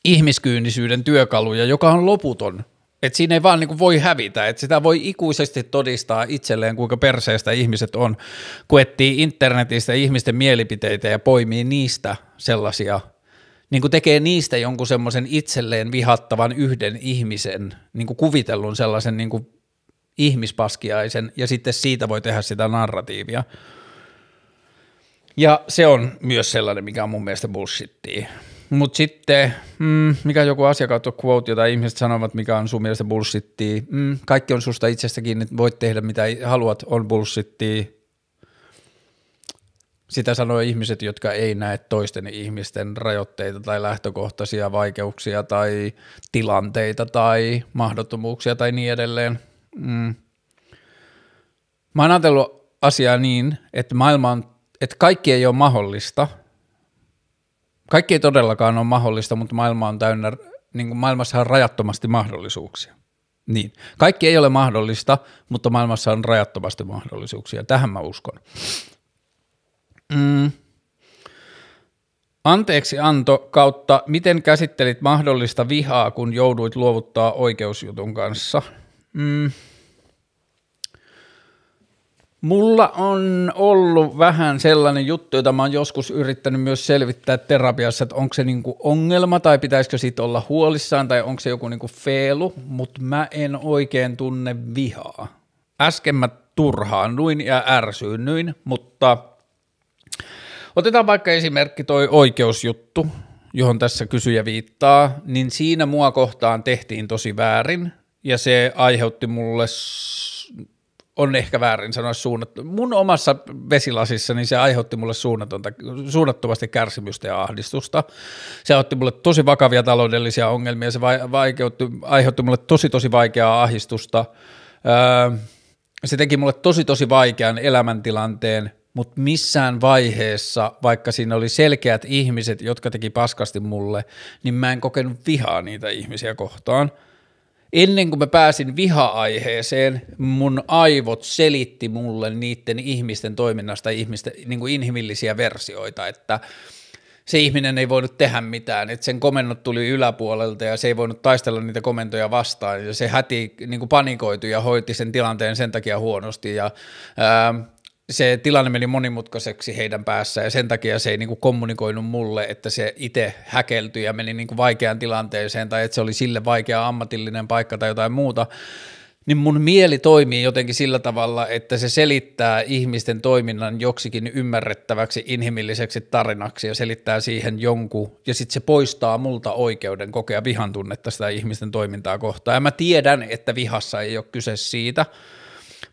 ihmiskyynisyyden työkaluja, joka on loputon et siinä ei vaan niinku voi hävitä, että sitä voi ikuisesti todistaa itselleen, kuinka perseestä ihmiset on, kun etsii internetistä ihmisten mielipiteitä ja poimii niistä sellaisia, niin kuin tekee niistä jonkun semmoisen itselleen vihattavan yhden ihmisen, niin kuin kuvitellun sellaisen niin kuin ihmispaskiaisen, ja sitten siitä voi tehdä sitä narratiivia. Ja se on myös sellainen, mikä on mun mielestä bullshittia. Mutta sitten, mm, mikä joku asiakautta quote, jota ihmiset sanovat, mikä on sun mielestä bullshittia. Mm, kaikki on susta itsestäkin, että voit tehdä mitä haluat, on bullshittia. Sitä sanoo ihmiset, jotka ei näe toisten ihmisten rajoitteita tai lähtökohtaisia vaikeuksia tai tilanteita tai mahdottomuuksia tai niin edelleen. Mm. Mä oon ajatellut asiaa niin, että maailma on, että kaikki ei ole mahdollista – kaikki ei todellakaan ole mahdollista, mutta maailma on täynnä, niin kuin maailmassa on rajattomasti mahdollisuuksia. Niin. Kaikki ei ole mahdollista, mutta maailmassa on rajattomasti mahdollisuuksia. Tähän mä uskon. Mm. Anteeksi anto kautta, miten käsittelit mahdollista vihaa, kun jouduit luovuttaa oikeusjutun kanssa? Mm. Mulla on ollut vähän sellainen juttu, jota mä oon joskus yrittänyt myös selvittää terapiassa, että onko se niinku ongelma tai pitäisikö siitä olla huolissaan tai onko se joku niinku feelu, mutta mä en oikein tunne vihaa. Äsken mä turhaannuin ja ärsyynnyin, mutta otetaan vaikka esimerkki toi oikeusjuttu, johon tässä kysyjä viittaa, niin siinä mua kohtaan tehtiin tosi väärin ja se aiheutti mulle on ehkä väärin sanoa suunnattu. Mun omassa vesilasissa niin se aiheutti mulle suunnatonta, suunnattomasti kärsimystä ja ahdistusta. Se aiheutti mulle tosi vakavia taloudellisia ongelmia, se vaikeutti, aiheutti mulle tosi tosi vaikeaa ahdistusta. Öö, se teki mulle tosi tosi vaikean elämäntilanteen, mutta missään vaiheessa, vaikka siinä oli selkeät ihmiset, jotka teki paskasti mulle, niin mä en kokenut vihaa niitä ihmisiä kohtaan – ennen kuin mä pääsin viha-aiheeseen, mun aivot selitti mulle niiden ihmisten toiminnasta ihmisten, niin kuin inhimillisiä versioita, että se ihminen ei voinut tehdä mitään, että sen komennot tuli yläpuolelta ja se ei voinut taistella niitä komentoja vastaan ja se häti niin kuin panikoitu ja hoiti sen tilanteen sen takia huonosti ja ää, se tilanne meni monimutkaiseksi heidän päässä ja sen takia se ei niin kuin kommunikoinut mulle, että se itse häkeltyi ja meni niin kuin vaikeaan tilanteeseen tai että se oli sille vaikea ammatillinen paikka tai jotain muuta, niin mun mieli toimii jotenkin sillä tavalla, että se selittää ihmisten toiminnan joksikin ymmärrettäväksi inhimilliseksi tarinaksi ja selittää siihen jonkun, ja sitten se poistaa multa oikeuden kokea vihan tunnetta sitä ihmisten toimintaa kohtaan. Ja mä tiedän, että vihassa ei ole kyse siitä,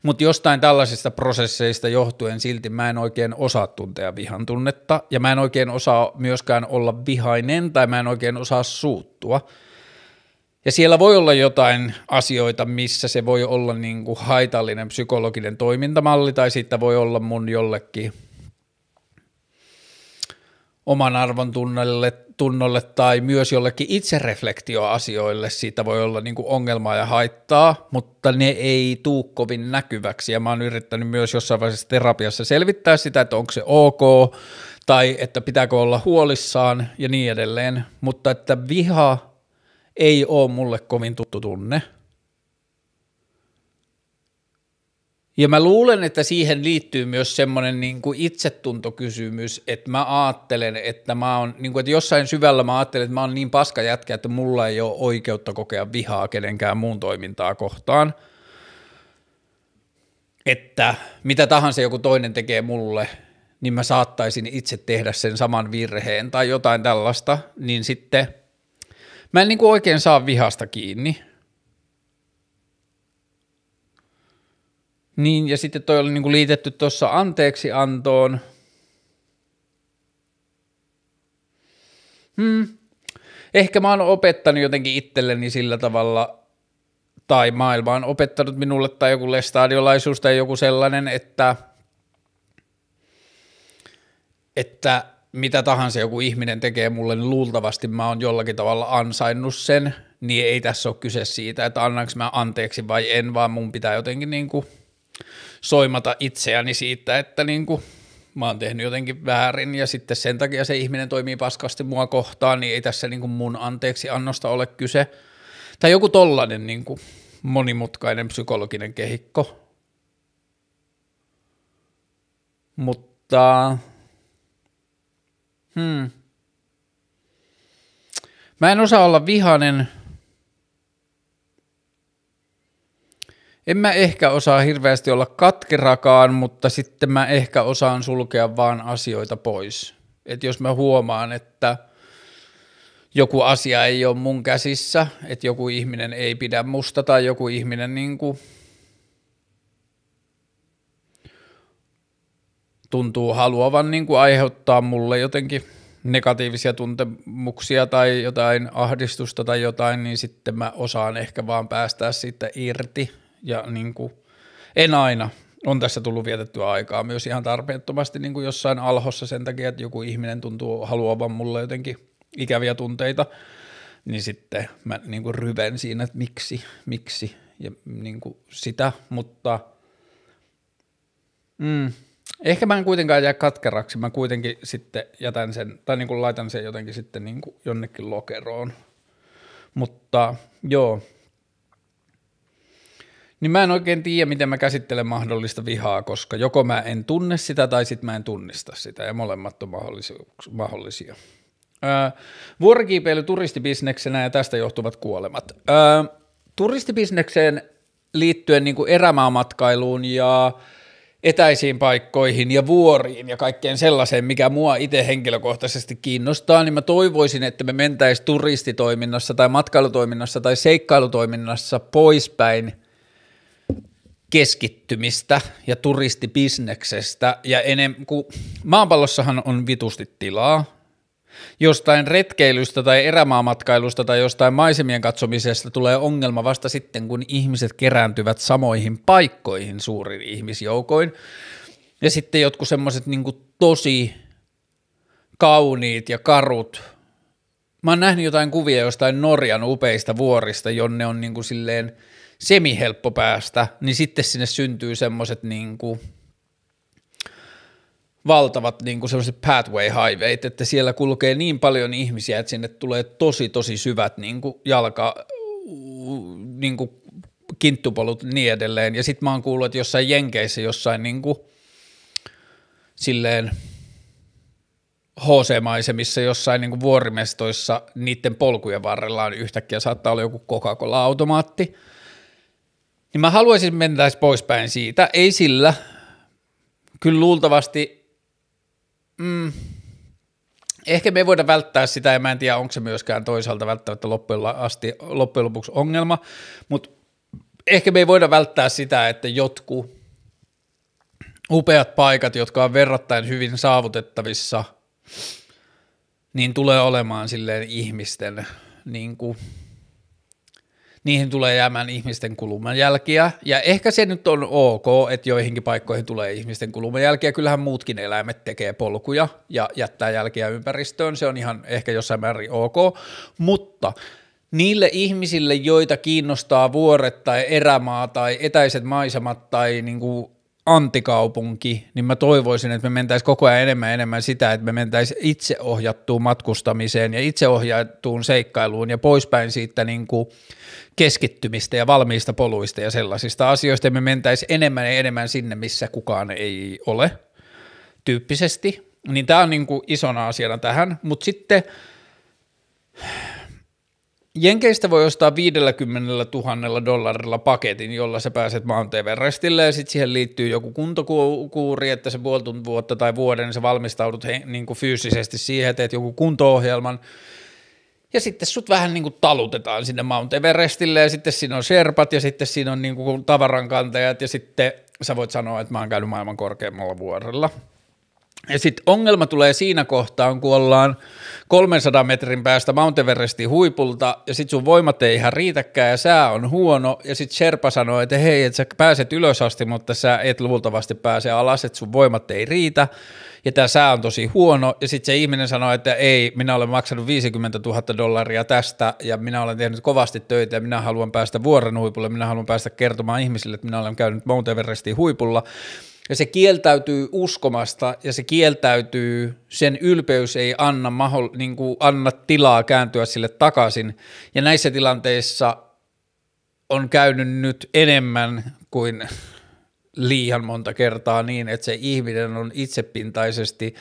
mutta jostain tällaisista prosesseista johtuen silti mä en oikein osaa tuntea vihan tunnetta ja mä en oikein osaa myöskään olla vihainen tai mä en oikein osaa suuttua. Ja siellä voi olla jotain asioita, missä se voi olla niin kuin haitallinen psykologinen toimintamalli tai siitä voi olla mun jollekin oman arvon tunnolle, tunnolle tai myös jollekin itsereflektioasioille siitä voi olla niin kuin ongelmaa ja haittaa, mutta ne ei tuu kovin näkyväksi. Ja mä oon yrittänyt myös jossain vaiheessa terapiassa selvittää sitä, että onko se ok tai että pitääkö olla huolissaan ja niin edelleen, mutta että viha ei ole mulle kovin tuttu tunne – Ja mä luulen, että siihen liittyy myös semmoinen niin kuin itsetuntokysymys, että mä ajattelen, että mä oon, niin kuin, että jossain syvällä mä ajattelen, että mä oon niin paska jätkä, että mulla ei ole oikeutta kokea vihaa kenenkään muun toimintaa kohtaan. Että mitä tahansa joku toinen tekee mulle, niin mä saattaisin itse tehdä sen saman virheen tai jotain tällaista, niin sitten mä en niin kuin oikein saa vihasta kiinni Niin, ja sitten toi oli niinku liitetty tuossa antoon. Hmm. Ehkä mä oon opettanut jotenkin itselleni sillä tavalla, tai maailma on opettanut minulle, tai joku lestadiolaisuus tai joku sellainen, että, että mitä tahansa joku ihminen tekee mulle, niin luultavasti mä oon jollakin tavalla ansainnut sen, niin ei tässä ole kyse siitä, että annanko mä anteeksi vai en, vaan mun pitää jotenkin niin kuin – soimata itseäni siitä, että niin kuin mä oon tehnyt jotenkin väärin ja sitten sen takia se ihminen toimii paskasti mua kohtaan, niin ei tässä niin kuin mun anteeksi annosta ole kyse. Tai joku tollainen niin kuin monimutkainen psykologinen kehikko. Mutta... Hmm. Mä en osaa olla vihanen, en mä ehkä osaa hirveästi olla katkerakaan, mutta sitten mä ehkä osaan sulkea vaan asioita pois. Et jos mä huomaan, että joku asia ei ole mun käsissä, että joku ihminen ei pidä musta tai joku ihminen niin kuin tuntuu haluavan niin kuin aiheuttaa mulle jotenkin negatiivisia tuntemuksia tai jotain ahdistusta tai jotain, niin sitten mä osaan ehkä vaan päästää siitä irti ja niin kuin, en aina, on tässä tullut vietettyä aikaa myös ihan tarpeettomasti niin kuin jossain alhossa sen takia, että joku ihminen tuntuu haluavan mulle jotenkin ikäviä tunteita, niin sitten mä niin kuin ryven siinä, että miksi, miksi ja niin kuin sitä, mutta mm, ehkä mä en kuitenkaan jää katkeraksi, mä kuitenkin sitten jätän sen, tai niin kuin laitan sen jotenkin sitten niin kuin jonnekin lokeroon, mutta joo, niin mä en oikein tiedä, miten mä käsittelen mahdollista vihaa, koska joko mä en tunne sitä tai sitten mä en tunnista sitä, ja molemmat on mahdollisia. Öö, vuorokiipeily turistibisneksenä ja tästä johtuvat kuolemat. Öö, turistibisnekseen liittyen niin kuin erämaamatkailuun ja etäisiin paikkoihin ja vuoriin ja kaikkeen sellaiseen, mikä mua itse henkilökohtaisesti kiinnostaa, niin mä toivoisin, että me mentäisiin turistitoiminnassa tai matkailutoiminnassa tai seikkailutoiminnassa poispäin – keskittymistä ja turistibisneksestä ja enem, kun maapallossahan on vitusti tilaa, jostain retkeilystä tai erämaamatkailusta tai jostain maisemien katsomisesta tulee ongelma vasta sitten, kun ihmiset kerääntyvät samoihin paikkoihin suurin ihmisjoukoin. Ja sitten jotkut semmoiset niin tosi kauniit ja karut. Mä oon nähnyt jotain kuvia jostain Norjan upeista vuorista, jonne on niin kuin silleen – semihelppo päästä, niin sitten sinne syntyy semmoiset niin valtavat niin kuin sellaiset pathway highwayt, että siellä kulkee niin paljon ihmisiä, että sinne tulee tosi tosi syvät niin kuin jalka, niin kuin kinttupolut niin edelleen. Ja sitten mä oon kuullut, että jossain Jenkeissä jossain niin kuin, silleen HC-maisemissa jossain niin kuin vuorimestoissa niiden polkujen varrella on yhtäkkiä saattaa olla joku Coca-Cola-automaatti – niin mä haluaisin, mennä poispäin siitä. Ei sillä, kyllä luultavasti, mm, ehkä me ei voida välttää sitä, ja mä en tiedä, onko se myöskään toisaalta välttämättä loppujen, asti, loppujen lopuksi ongelma, mutta ehkä me ei voida välttää sitä, että jotkut upeat paikat, jotka on verrattain hyvin saavutettavissa, niin tulee olemaan silleen ihmisten niin kuin, niihin tulee jäämään ihmisten jälkiä Ja ehkä se nyt on ok, että joihinkin paikkoihin tulee ihmisten jälkiä Kyllähän muutkin eläimet tekee polkuja ja jättää jälkiä ympäristöön. Se on ihan ehkä jossain määrin ok. Mutta niille ihmisille, joita kiinnostaa vuoret tai erämaa tai etäiset maisemat tai niin kuin antikaupunki, niin mä toivoisin, että me mentäisiin koko ajan enemmän ja enemmän sitä, että me mentäisiin itseohjattuun matkustamiseen ja itseohjattuun seikkailuun ja poispäin siitä niin kuin keskittymistä ja valmiista poluista ja sellaisista asioista, ja me mentäisiin enemmän ja enemmän sinne, missä kukaan ei ole tyyppisesti. Niin tämä on niin kuin isona asiana tähän, mutta sitten Jenkeistä voi ostaa 50 000 dollarilla paketin, jolla sä pääset Mount Everestille ja sitten siihen liittyy joku kuntokuuri, että se puoli vuotta tai vuoden niin sä valmistaudut he, niin kuin fyysisesti siihen, teet joku kuntoohjelman ja sitten sut vähän niin kuin talutetaan sinne Mount Everestille ja sitten siinä on serpat ja sitten siinä on niin kuin tavarankantajat ja sitten sä voit sanoa, että mä oon käynyt maailman korkeammalla vuorella – ja sitten ongelma tulee siinä kohtaan, kun ollaan 300 metrin päästä Mount Everestin huipulta, ja sitten sun voimat ei ihan riitäkään, ja sää on huono, ja sitten Sherpa sanoo, että hei, että sä pääset ylös asti, mutta sä et luultavasti pääse alas, että sun voimat ei riitä, ja tämä sää on tosi huono, ja sitten se ihminen sanoo, että ei, minä olen maksanut 50 000 dollaria tästä, ja minä olen tehnyt kovasti töitä, ja minä haluan päästä vuoren huipulle, minä haluan päästä kertomaan ihmisille, että minä olen käynyt Mount Everestin huipulla, ja se kieltäytyy uskomasta ja se kieltäytyy, sen ylpeys ei anna, mahdoll- niin kuin anna tilaa kääntyä sille takaisin. Ja näissä tilanteissa on käynyt nyt enemmän kuin liian monta kertaa niin, että se ihminen on itsepintaisesti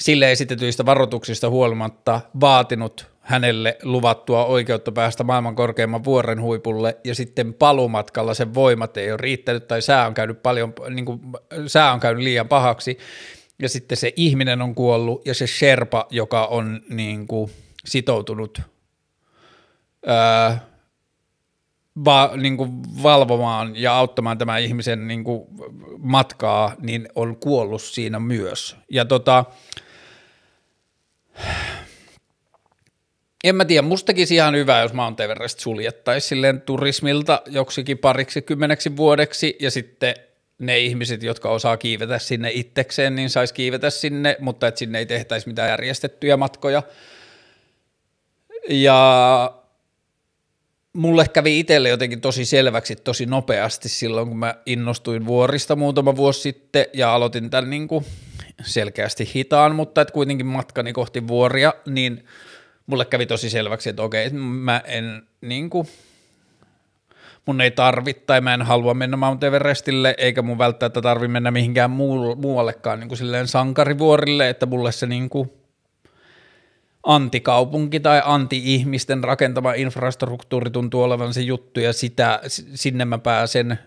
sille esitetyistä varoituksista huolimatta vaatinut hänelle luvattua oikeutta päästä maailman korkeimman vuoren huipulle, ja sitten palumatkalla sen voimat ei ole riittänyt, tai sää on käynyt, paljon, niin kuin, sää on käynyt liian pahaksi, ja sitten se ihminen on kuollut, ja se Sherpa, joka on niin kuin, sitoutunut öö, va, niin kuin, valvomaan ja auttamaan tämän ihmisen niin kuin, matkaa, niin on kuollut siinä myös. Ja tota, en mä tiedä, mustakin tekisi ihan hyvä, jos Mount Everest suljettaisiin silleen turismilta joksikin pariksi kymmeneksi vuodeksi ja sitten ne ihmiset, jotka osaa kiivetä sinne itsekseen, niin saisi kiivetä sinne, mutta että sinne ei tehtäisi mitään järjestettyjä matkoja. Ja mulle kävi itselle jotenkin tosi selväksi tosi nopeasti silloin, kun mä innostuin vuorista muutama vuosi sitten ja aloitin tämän niin kuin selkeästi hitaan, mutta et kuitenkin matkani kohti vuoria, niin – mulle kävi tosi selväksi, että okei, mä en niin kuin, mun ei tarvitse tai mä en halua mennä Mount Everestille, eikä mun välttämättä tarvi mennä mihinkään muu, muuallekaan niin kuin silleen sankarivuorille, että mulle se niin kuin antikaupunki tai anti-ihmisten rakentama infrastruktuuri tuntuu olevan se juttu ja sitä, sinne mä pääsen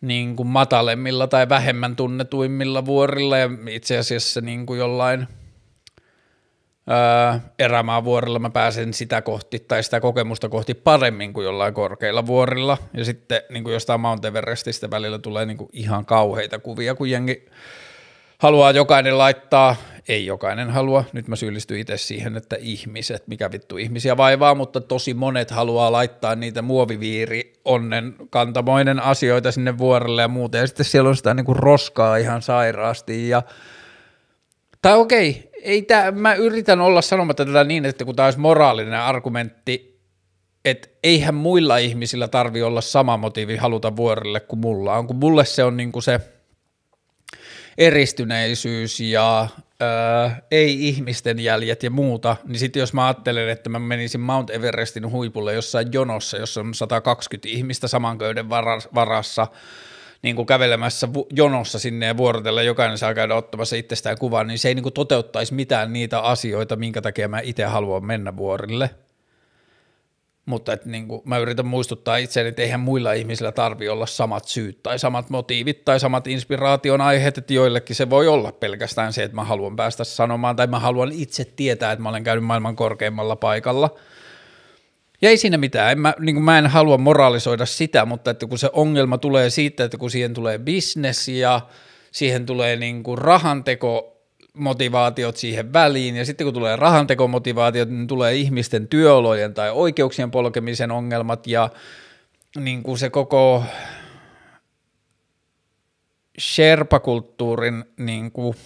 niin kuin matalemmilla tai vähemmän tunnetuimmilla vuorilla ja itse asiassa niin kuin jollain – erämaa vuorilla mä pääsen sitä kohti tai sitä kokemusta kohti paremmin kuin jollain korkeilla vuorilla. Ja sitten niin kuin jostain Mount Everestistä välillä tulee niin kuin ihan kauheita kuvia, kun jengi haluaa jokainen laittaa, ei jokainen halua, nyt mä syyllistyn itse siihen, että ihmiset, mikä vittu ihmisiä vaivaa, mutta tosi monet haluaa laittaa niitä muoviviiri onnen kantamoinen asioita sinne vuorelle ja muuten, ja sitten siellä on sitä niin kuin roskaa ihan sairaasti, ja tai okei, ei tää, mä yritän olla sanomatta tätä niin, että kun tämä olisi moraalinen argumentti, että eihän muilla ihmisillä tarvi olla sama motiivi haluta vuorille kuin mulla on, kun mulle se on niinku se eristyneisyys ja öö, ei ihmisten jäljet ja muuta, niin sitten jos mä ajattelen, että mä menisin Mount Everestin huipulle jossain jonossa, jossa on 120 ihmistä saman köyden varassa, niin kuin kävelemässä jonossa sinne ja vuorotella, jokainen saa käydä ottamassa itsestään kuvan, niin se ei niin kuin toteuttaisi mitään niitä asioita, minkä takia mä itse haluan mennä vuorille. Mutta et niin kuin, mä yritän muistuttaa itseäni, että eihän muilla ihmisillä tarvi olla samat syyt tai samat motiivit tai samat inspiraation aiheet, että joillekin se voi olla pelkästään se, että mä haluan päästä sanomaan tai mä haluan itse tietää, että mä olen käynyt maailman korkeimmalla paikalla – ja ei siinä mitään, en mä, niin kuin mä en halua moralisoida sitä, mutta että kun se ongelma tulee siitä, että kun siihen tulee bisnes ja siihen tulee niin kuin rahanteko motivaatiot siihen väliin, ja sitten kun tulee rahantekomotivaatiot, niin tulee ihmisten työolojen tai oikeuksien polkemisen ongelmat, ja niin kuin se koko sherpakulttuurin niin kuin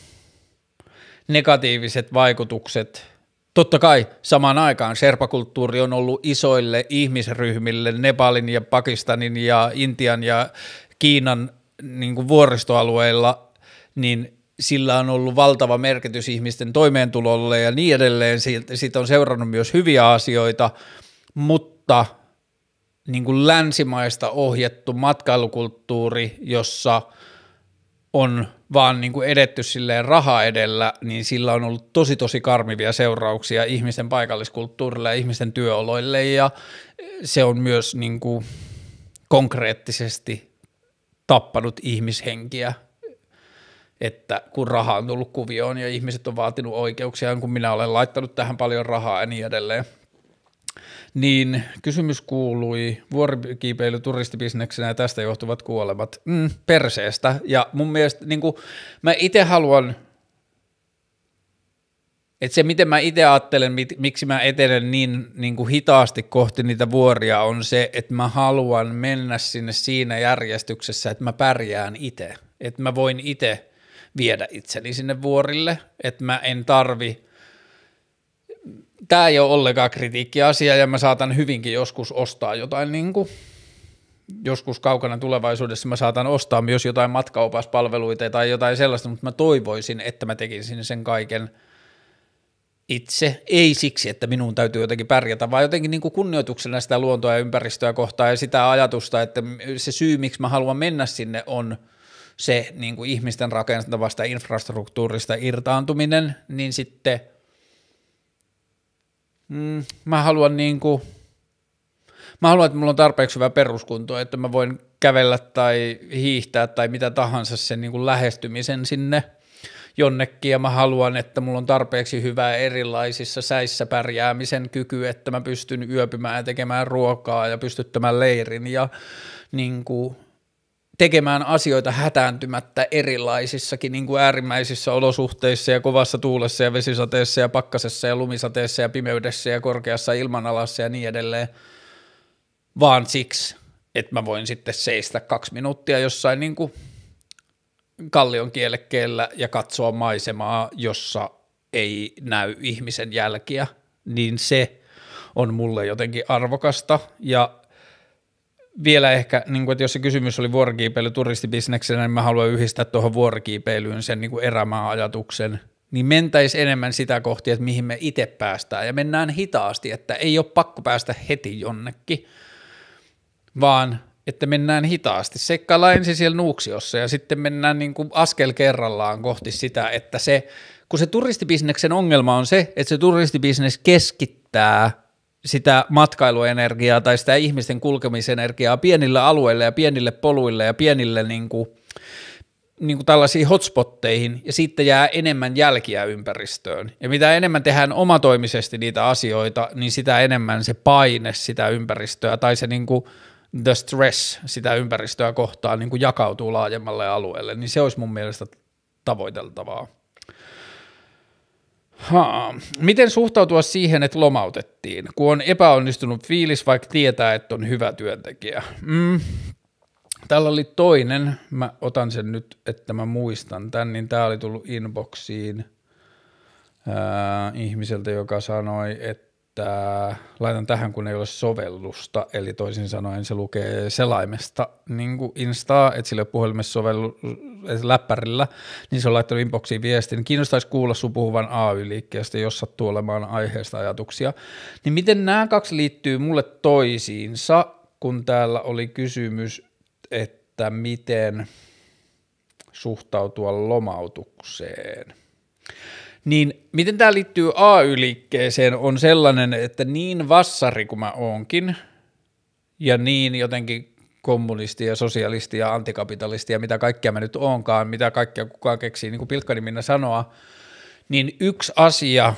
negatiiviset vaikutukset – Totta kai samaan aikaan serpakulttuuri on ollut isoille ihmisryhmille, Nepalin ja Pakistanin ja Intian ja Kiinan niin kuin vuoristoalueilla, niin sillä on ollut valtava merkitys ihmisten toimeentulolle ja niin edelleen. Siitä, on seurannut myös hyviä asioita, mutta niin kuin länsimaista ohjattu matkailukulttuuri, jossa on – vaan niin kuin edetty silleen raha edellä, niin sillä on ollut tosi tosi karmivia seurauksia ihmisten paikalliskulttuurille ja ihmisten työoloille ja se on myös niin kuin konkreettisesti tappanut ihmishenkiä, että kun raha on tullut kuvioon ja ihmiset on vaatinut oikeuksia, kun minä olen laittanut tähän paljon rahaa ja niin edelleen – niin kysymys kuului vuorikiipeily turistibisneksenä ja tästä johtuvat kuolemat mm, perseestä. Ja mun mielestä niin kuin, mä itse haluan että se, miten mä itse ajattelen, mit, miksi mä etenen niin, niin kuin hitaasti kohti niitä vuoria, on se, että mä haluan mennä sinne siinä järjestyksessä, että mä pärjään itse. Että mä voin itse viedä itseni sinne vuorille, että mä en tarvi tämä ei ole ollenkaan kritiikkiasia ja mä saatan hyvinkin joskus ostaa jotain niin kuin, joskus kaukana tulevaisuudessa mä saatan ostaa myös jotain matkaopaspalveluita tai jotain sellaista, mutta mä toivoisin, että mä tekisin sen kaiken itse, ei siksi, että minun täytyy jotenkin pärjätä, vaan jotenkin niin kuin kunnioituksena sitä luontoa ja ympäristöä kohtaan ja sitä ajatusta, että se syy, miksi mä haluan mennä sinne on se niin kuin ihmisten rakentavasta infrastruktuurista irtaantuminen, niin sitten – Mm, mä haluan niin kuin, mä haluan, että mulla on tarpeeksi hyvä peruskunto, että mä voin kävellä tai hiihtää tai mitä tahansa sen niin kuin lähestymisen sinne jonnekin ja mä haluan, että mulla on tarpeeksi hyvää erilaisissa säissä pärjäämisen kyky, että mä pystyn yöpymään ja tekemään ruokaa ja pystyttämään leirin ja niin kuin, tekemään asioita hätääntymättä erilaisissakin niin kuin äärimmäisissä olosuhteissa ja kovassa tuulessa ja vesisateessa ja pakkasessa ja lumisateessa ja pimeydessä ja korkeassa ilmanalassa ja niin edelleen, vaan siksi, että mä voin sitten seistä kaksi minuuttia jossain niin kuin kallion kielekkeellä ja katsoa maisemaa, jossa ei näy ihmisen jälkiä, niin se on mulle jotenkin arvokasta ja vielä ehkä, niin kuin, että jos se kysymys oli vuorokiipeily turistibisneksenä, niin mä haluan yhdistää tuohon vuorokiipeilyyn sen niin erämaa-ajatuksen, niin mentäisi enemmän sitä kohti, että mihin me itse päästään ja mennään hitaasti, että ei ole pakko päästä heti jonnekin, vaan että mennään hitaasti. Seikkailla ensin siellä Nuuksiossa ja sitten mennään niin kuin askel kerrallaan kohti sitä, että se, kun se turistibisneksen ongelma on se, että se turistibisnes keskittää sitä matkailuenergiaa tai sitä ihmisten kulkemisenergiaa pienillä alueilla ja pienille poluille ja pienille niin kuin, niin kuin tällaisiin hotspotteihin ja sitten jää enemmän jälkiä ympäristöön. Ja mitä enemmän tehdään omatoimisesti niitä asioita, niin sitä enemmän se paine sitä ympäristöä tai se niin kuin the stress sitä ympäristöä kohtaan niin kuin jakautuu laajemmalle alueelle, niin se olisi mun mielestä tavoiteltavaa. Haa. Miten suhtautua siihen, että lomautettiin, kun on epäonnistunut fiilis, vaikka tietää, että on hyvä työntekijä? Mm. Täällä oli toinen, mä otan sen nyt, että mä muistan tämän, niin tää oli tullut inboxiin ää, ihmiseltä, joka sanoi, että laitan tähän, kun ei ole sovellusta, eli toisin sanoen se lukee selaimesta niin kuin Instaa, että sillä ei ole puhelimessa sovellu- läppärillä, niin se on laittanut inboxiin viestin, kiinnostaisi kuulla sun puhuvan AY-liikkeestä, jos sattuu olemaan aiheesta ajatuksia. Niin miten nämä kaksi liittyy mulle toisiinsa, kun täällä oli kysymys, että miten suhtautua lomautukseen? Niin miten tämä liittyy AY-liikkeeseen on sellainen, että niin vassari kuin mä oonkin, ja niin jotenkin kommunisti ja sosialisti ja antikapitalisti ja mitä kaikkea mä nyt oonkaan, mitä kaikkea kukaan keksii niin kuin pilkkaniminä sanoa, niin yksi asia,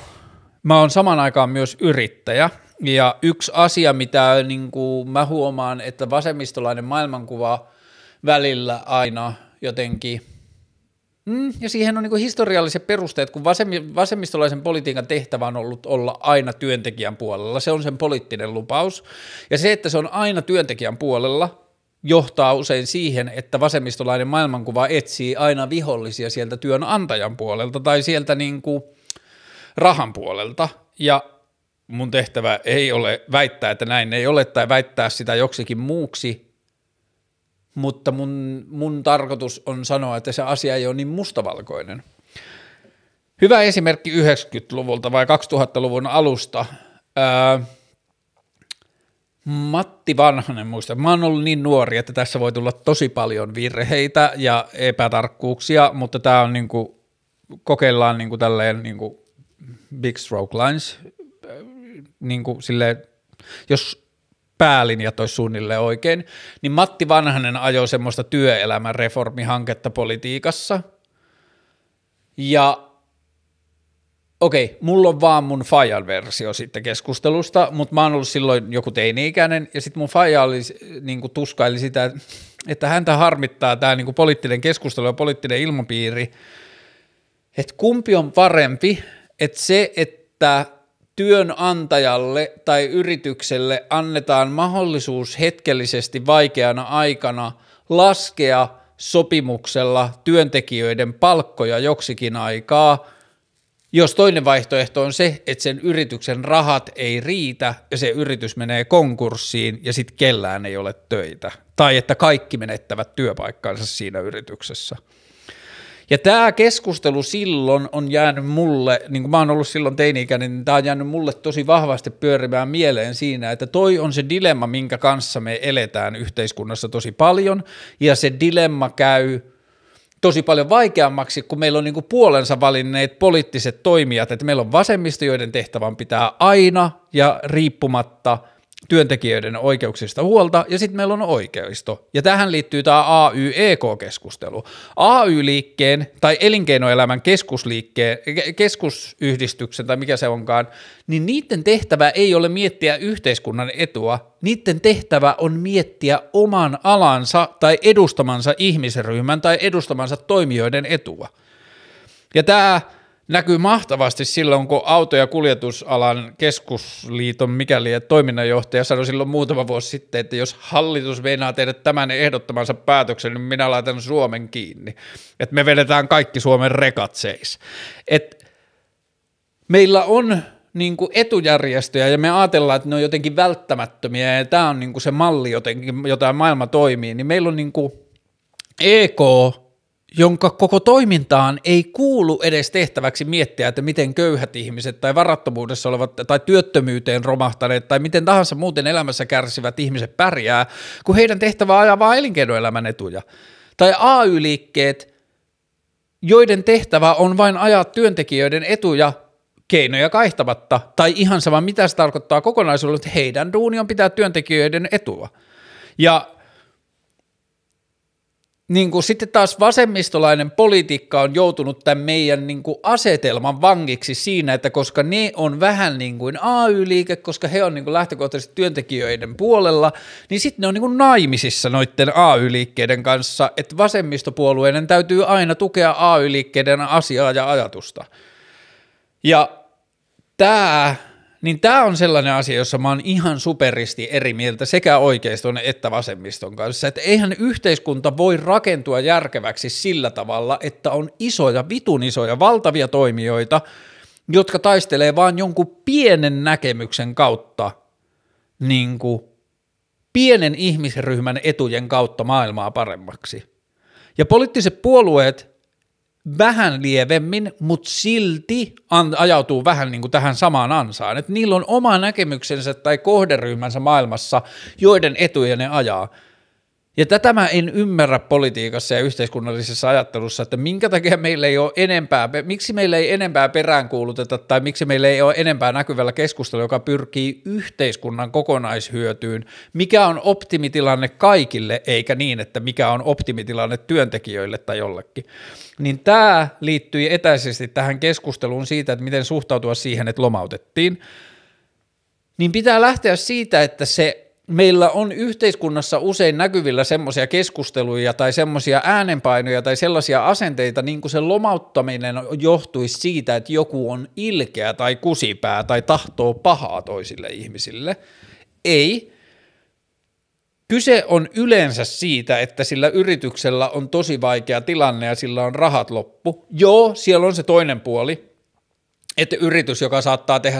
mä oon saman aikaan myös yrittäjä, ja yksi asia, mitä niin kuin mä huomaan, että vasemmistolainen maailmankuva välillä aina jotenkin – Mm, ja siihen on niin historialliset perusteet, kun vasemmistolaisen politiikan tehtävä on ollut olla aina työntekijän puolella. Se on sen poliittinen lupaus. Ja se, että se on aina työntekijän puolella, johtaa usein siihen, että vasemmistolainen maailmankuva etsii aina vihollisia sieltä työnantajan puolelta tai sieltä niin kuin rahan puolelta. Ja mun tehtävä ei ole väittää, että näin ei ole tai väittää sitä joksikin muuksi, mutta mun, mun tarkoitus on sanoa, että se asia ei ole niin mustavalkoinen. Hyvä esimerkki 90-luvulta vai 2000-luvun alusta. Öö, Matti Vanhanen muista. Mä oon ollut niin nuori, että tässä voi tulla tosi paljon virheitä ja epätarkkuuksia, mutta tämä on niin kuin, kokeillaan niin kuin tälleen niin kuin big stroke lines, niin kuin silleen, jos päälinja toi suunnilleen oikein, niin Matti Vanhanen ajoi semmoista työelämän reformihanketta politiikassa, ja okei, mulla on vaan mun Fajal-versio sitten keskustelusta, mutta mä oon ollut silloin joku teini-ikäinen, ja sitten mun Faja oli, niin kuin tuskaili sitä, että häntä harmittaa tämä niin kuin poliittinen keskustelu ja poliittinen ilmapiiri, että kumpi on parempi, että se, että työnantajalle tai yritykselle annetaan mahdollisuus hetkellisesti vaikeana aikana laskea sopimuksella työntekijöiden palkkoja joksikin aikaa – jos toinen vaihtoehto on se, että sen yrityksen rahat ei riitä ja se yritys menee konkurssiin ja sitten kellään ei ole töitä. Tai että kaikki menettävät työpaikkansa siinä yrityksessä. Ja tämä keskustelu silloin on jäänyt mulle, niin kuin mä oon ollut silloin teini-ikäinen, niin tämä on jäänyt mulle tosi vahvasti pyörimään mieleen siinä, että toi on se dilemma, minkä kanssa me eletään yhteiskunnassa tosi paljon, ja se dilemma käy – tosi paljon vaikeammaksi, kun meillä on niin kuin puolensa valinneet poliittiset toimijat, että meillä on vasemmisto, joiden tehtävän pitää aina ja riippumatta – työntekijöiden oikeuksista huolta, ja sitten meillä on oikeisto. Ja tähän liittyy tämä ayek keskustelu AY-liikkeen tai elinkeinoelämän keskusliikkeen, keskusyhdistyksen tai mikä se onkaan, niin niiden tehtävä ei ole miettiä yhteiskunnan etua, niiden tehtävä on miettiä oman alansa tai edustamansa ihmisryhmän tai edustamansa toimijoiden etua. Ja tämä näkyy mahtavasti silloin, kun auto- ja kuljetusalan keskusliiton mikäli toiminnanjohtaja sanoi silloin muutama vuosi sitten, että jos hallitus veinaa tehdä tämän ehdottomansa päätöksen, niin minä laitan Suomen kiinni. Että me vedetään kaikki Suomen rekat seis. Et meillä on niin kuin etujärjestöjä ja me ajatellaan, että ne on jotenkin välttämättömiä ja tämä on niin kuin se malli jotenkin, jota maailma toimii, niin meillä on niin e kuin EK, jonka koko toimintaan ei kuulu edes tehtäväksi miettiä, että miten köyhät ihmiset tai varattomuudessa olevat tai työttömyyteen romahtaneet tai miten tahansa muuten elämässä kärsivät ihmiset pärjää, kun heidän tehtävä ajaa vain elinkeinoelämän etuja. Tai AY-liikkeet, joiden tehtävä on vain ajaa työntekijöiden etuja keinoja kaihtamatta, tai ihan sama mitä se tarkoittaa kokonaisuudelle, että heidän duuni on pitää työntekijöiden etua. Ja niin kuin sitten taas vasemmistolainen politiikka on joutunut tämän meidän niin kuin asetelman vangiksi siinä, että koska ne on vähän niin kuin AY-liike, koska he on niin kuin lähtökohtaisesti työntekijöiden puolella, niin sitten ne on niin kuin naimisissa noiden AY-liikkeiden kanssa, että vasemmistopuolueiden täytyy aina tukea AY-liikkeiden asiaa ja ajatusta. Ja tämä niin tämä on sellainen asia, jossa mä oon ihan superisti eri mieltä sekä oikeiston että vasemmiston kanssa, että eihän yhteiskunta voi rakentua järkeväksi sillä tavalla, että on isoja, vitun isoja, valtavia toimijoita, jotka taistelee vaan jonkun pienen näkemyksen kautta, niin kuin pienen ihmisryhmän etujen kautta maailmaa paremmaksi. Ja poliittiset puolueet vähän lievemmin, mutta silti an, ajautuu vähän niin kuin tähän samaan ansaan. Et niillä on oma näkemyksensä tai kohderyhmänsä maailmassa, joiden etuja ne ajaa. Ja tätä mä en ymmärrä politiikassa ja yhteiskunnallisessa ajattelussa, että minkä takia meillä ei ole enempää, miksi meillä ei enempää peräänkuuluteta tai miksi meillä ei ole enempää näkyvällä keskustelua, joka pyrkii yhteiskunnan kokonaishyötyyn, mikä on optimitilanne kaikille, eikä niin, että mikä on optimitilanne työntekijöille tai jollekin. Niin tämä liittyi etäisesti tähän keskusteluun siitä, että miten suhtautua siihen, että lomautettiin. Niin pitää lähteä siitä, että se meillä on yhteiskunnassa usein näkyvillä semmoisia keskusteluja tai semmoisia äänenpainoja tai sellaisia asenteita, niin kuin se lomauttaminen johtuisi siitä, että joku on ilkeä tai kusipää tai tahtoo pahaa toisille ihmisille. Ei. Kyse on yleensä siitä, että sillä yrityksellä on tosi vaikea tilanne ja sillä on rahat loppu. Joo, siellä on se toinen puoli, että yritys, joka saattaa tehdä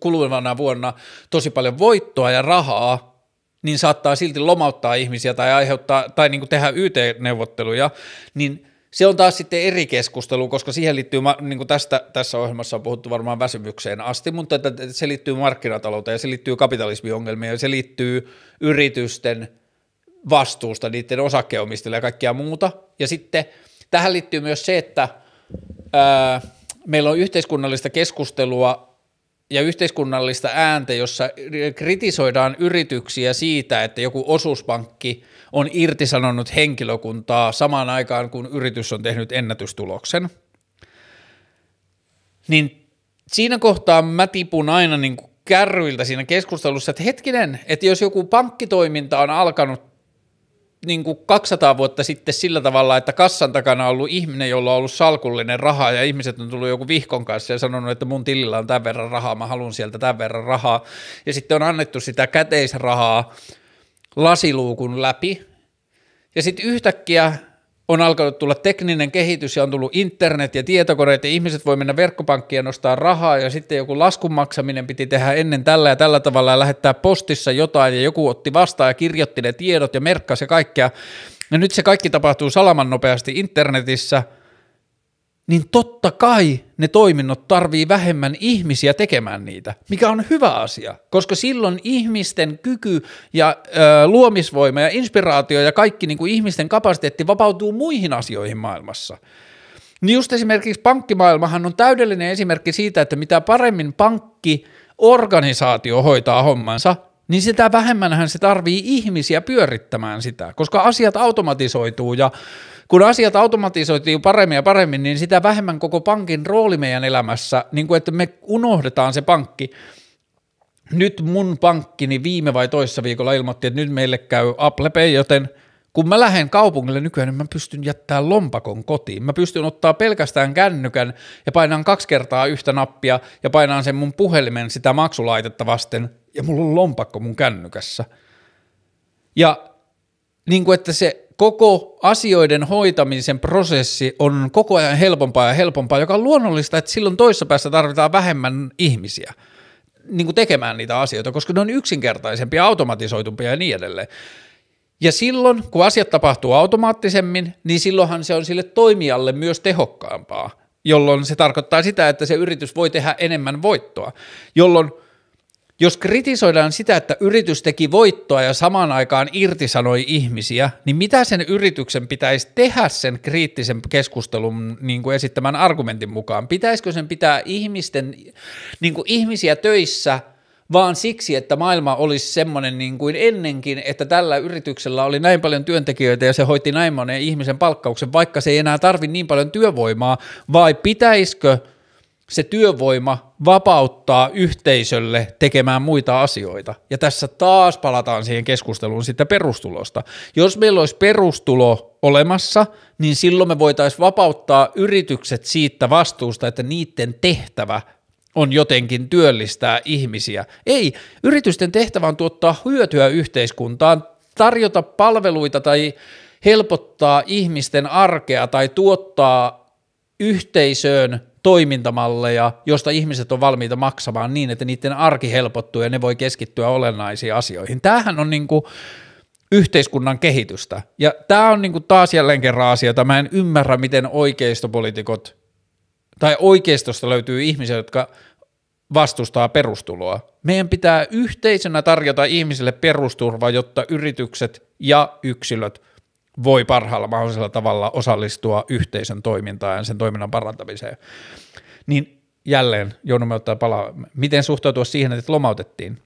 kuluvana vuonna tosi paljon voittoa ja rahaa, niin saattaa silti lomauttaa ihmisiä tai aiheuttaa tai niin kuin tehdä YT-neuvotteluja, niin se on taas sitten eri keskustelu, koska siihen liittyy, niin kuin tästä, tässä ohjelmassa on puhuttu varmaan väsymykseen asti, mutta se liittyy markkinatalouteen, se liittyy kapitalismiongelmiin ja se liittyy yritysten vastuusta, niiden osakkeenomistajille ja kaikkea muuta. Ja sitten tähän liittyy myös se, että ää, meillä on yhteiskunnallista keskustelua ja yhteiskunnallista ääntä, jossa kritisoidaan yrityksiä siitä, että joku osuuspankki on irtisanonut henkilökuntaa samaan aikaan, kun yritys on tehnyt ennätystuloksen, niin siinä kohtaa mä tipun aina niin kuin kärryiltä siinä keskustelussa, että hetkinen, että jos joku pankkitoiminta on alkanut niin kuin 200 vuotta sitten sillä tavalla, että kassan takana on ollut ihminen, jolla on ollut salkullinen raha ja ihmiset on tullut joku vihkon kanssa ja sanonut, että mun tilillä on tämän verran rahaa, mä haluan sieltä tämän verran rahaa. Ja sitten on annettu sitä käteisrahaa lasiluukun läpi ja sitten yhtäkkiä on alkanut tulla tekninen kehitys ja on tullut internet ja tietokoneet ja ihmiset voi mennä verkkopankkiin ja nostaa rahaa ja sitten joku laskun maksaminen piti tehdä ennen tällä ja tällä tavalla ja lähettää postissa jotain ja joku otti vastaan ja kirjoitti ne tiedot ja merkkasi ja kaikkea. Ja nyt se kaikki tapahtuu salaman nopeasti internetissä – niin totta kai ne toiminnot tarvii vähemmän ihmisiä tekemään niitä, mikä on hyvä asia, koska silloin ihmisten kyky ja ö, luomisvoima ja inspiraatio ja kaikki niin kuin ihmisten kapasiteetti vapautuu muihin asioihin maailmassa. Niin just esimerkiksi pankkimaailmahan on täydellinen esimerkki siitä, että mitä paremmin pankkiorganisaatio hoitaa hommansa, niin sitä vähemmän hän se tarvii ihmisiä pyörittämään sitä, koska asiat automatisoituu ja kun asiat automatisoitiin paremmin ja paremmin, niin sitä vähemmän koko pankin rooli meidän elämässä, niin kuin että me unohdetaan se pankki. Nyt mun pankkini viime vai toissa viikolla ilmoitti, että nyt meille käy Apple Pay, joten kun mä lähden kaupungille nykyään, niin mä pystyn jättämään lompakon kotiin. Mä pystyn ottaa pelkästään kännykän ja painaan kaksi kertaa yhtä nappia ja painaan sen mun puhelimen sitä maksulaitetta vasten ja mulla on lompakko mun kännykässä. Ja niin kuin, että se koko asioiden hoitamisen prosessi on koko ajan helpompaa ja helpompaa, joka on luonnollista, että silloin toisessa päässä tarvitaan vähemmän ihmisiä niin kuin tekemään niitä asioita, koska ne on yksinkertaisempia, automatisoitumpia ja niin edelleen. Ja silloin, kun asiat tapahtuu automaattisemmin, niin silloinhan se on sille toimijalle myös tehokkaampaa, jolloin se tarkoittaa sitä, että se yritys voi tehdä enemmän voittoa, jolloin – jos kritisoidaan sitä, että yritys teki voittoa ja samaan aikaan irtisanoi ihmisiä, niin mitä sen yrityksen pitäisi tehdä sen kriittisen keskustelun niin kuin esittämän argumentin mukaan? Pitäisikö sen pitää ihmisten, niin kuin ihmisiä töissä – vaan siksi, että maailma olisi semmoinen niin kuin ennenkin, että tällä yrityksellä oli näin paljon työntekijöitä ja se hoiti näin monen ihmisen palkkauksen, vaikka se ei enää tarvi niin paljon työvoimaa, vai pitäisikö – se työvoima vapauttaa yhteisölle tekemään muita asioita. Ja tässä taas palataan siihen keskusteluun sitä perustulosta. Jos meillä olisi perustulo olemassa, niin silloin me voitaisiin vapauttaa yritykset siitä vastuusta, että niiden tehtävä on jotenkin työllistää ihmisiä. Ei, yritysten tehtävä on tuottaa hyötyä yhteiskuntaan, tarjota palveluita tai helpottaa ihmisten arkea tai tuottaa yhteisöön toimintamalleja, josta ihmiset on valmiita maksamaan niin, että niiden arki helpottuu ja ne voi keskittyä olennaisiin asioihin. Tämähän on niin kuin yhteiskunnan kehitystä. Ja tämä on niin kuin taas jälleen kerran asia, että mä en ymmärrä, miten oikeistopolitiikot tai oikeistosta löytyy ihmisiä, jotka vastustaa perustuloa. Meidän pitää yhteisönä tarjota ihmisille perusturva, jotta yritykset ja yksilöt – voi parhaalla mahdollisella tavalla osallistua yhteisön toimintaan ja sen toiminnan parantamiseen. Niin jälleen joudumme ottaa palaa, miten suhtautua siihen, että lomautettiin.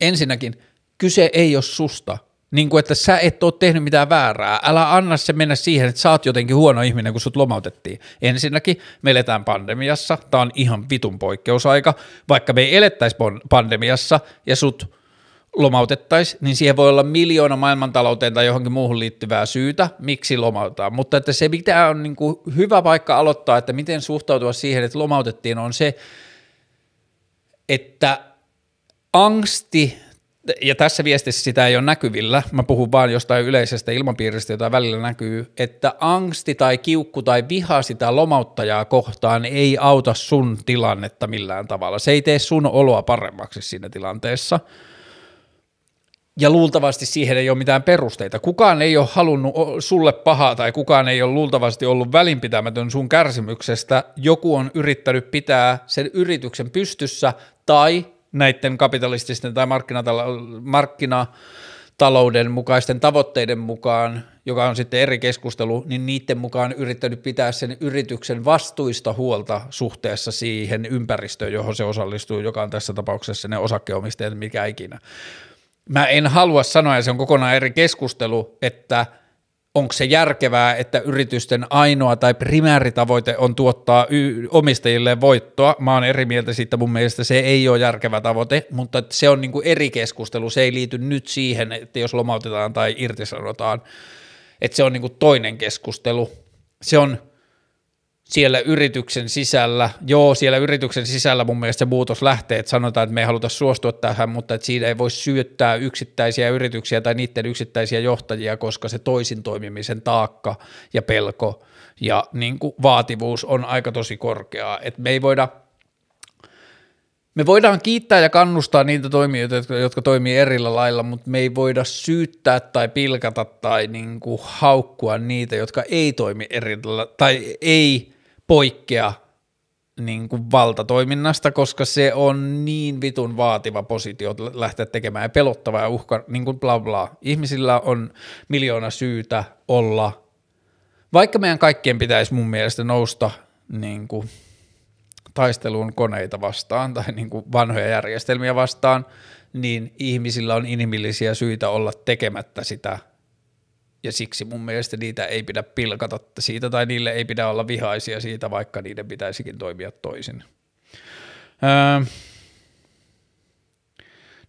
Ensinnäkin kyse ei ole susta, niin kuin että sä et ole tehnyt mitään väärää, älä anna se mennä siihen, että sä oot jotenkin huono ihminen, kun sut lomautettiin. Ensinnäkin me eletään pandemiassa, Tämä on ihan vitun poikkeusaika, vaikka me ei elettäisi pandemiassa ja sut lomautettaisiin, niin siihen voi olla miljoona maailmantalouteen tai johonkin muuhun liittyvää syytä, miksi lomautetaan. Mutta että se, mitä on niin kuin hyvä paikka aloittaa, että miten suhtautua siihen, että lomautettiin, on se, että angsti, ja tässä viestissä sitä ei ole näkyvillä, mä puhun vaan jostain yleisestä ilmapiiristä, jota välillä näkyy, että angsti tai kiukku tai viha sitä lomauttajaa kohtaan ei auta sun tilannetta millään tavalla. Se ei tee sun oloa paremmaksi siinä tilanteessa – ja luultavasti siihen ei ole mitään perusteita. Kukaan ei ole halunnut sulle pahaa tai kukaan ei ole luultavasti ollut välinpitämätön sun kärsimyksestä. Joku on yrittänyt pitää sen yrityksen pystyssä tai näiden kapitalististen tai markkinatalo- markkinatalouden mukaisten tavoitteiden mukaan, joka on sitten eri keskustelu, niin niiden mukaan yrittänyt pitää sen yrityksen vastuista huolta suhteessa siihen ympäristöön, johon se osallistuu, joka on tässä tapauksessa ne osakkeenomistajat, mikä ikinä mä en halua sanoa, ja se on kokonaan eri keskustelu, että onko se järkevää, että yritysten ainoa tai primääritavoite on tuottaa y- omistajille voittoa. Mä oon eri mieltä siitä, mun mielestä se ei ole järkevä tavoite, mutta se on niinku eri keskustelu, se ei liity nyt siihen, että jos lomautetaan tai irtisanotaan, että se on niinku toinen keskustelu. Se on siellä yrityksen sisällä, joo, siellä yrityksen sisällä mun mielestä se muutos lähtee, että sanotaan, että me ei haluta suostua tähän, mutta että siinä ei voi syyttää yksittäisiä yrityksiä tai niiden yksittäisiä johtajia, koska se toisin toimimisen taakka ja pelko ja niin kuin vaativuus on aika tosi korkeaa, että me ei voida me voidaan kiittää ja kannustaa niitä toimijoita, jotka, jotka toimii erillä lailla, mutta me ei voida syyttää tai pilkata tai niin kuin haukkua niitä, jotka ei toimi eri tai ei poikkea niin kuin valtatoiminnasta, koska se on niin vitun vaativa positio lähteä tekemään ja pelottava ja uhka, niin kuin bla bla. Ihmisillä on miljoona syytä olla, vaikka meidän kaikkien pitäisi mun mielestä nousta niin kuin, taisteluun koneita vastaan tai niin kuin vanhoja järjestelmiä vastaan, niin ihmisillä on inhimillisiä syitä olla tekemättä sitä – ja siksi mun mielestä niitä ei pidä pilkata siitä tai niille ei pidä olla vihaisia siitä, vaikka niiden pitäisikin toimia toisin. Öö,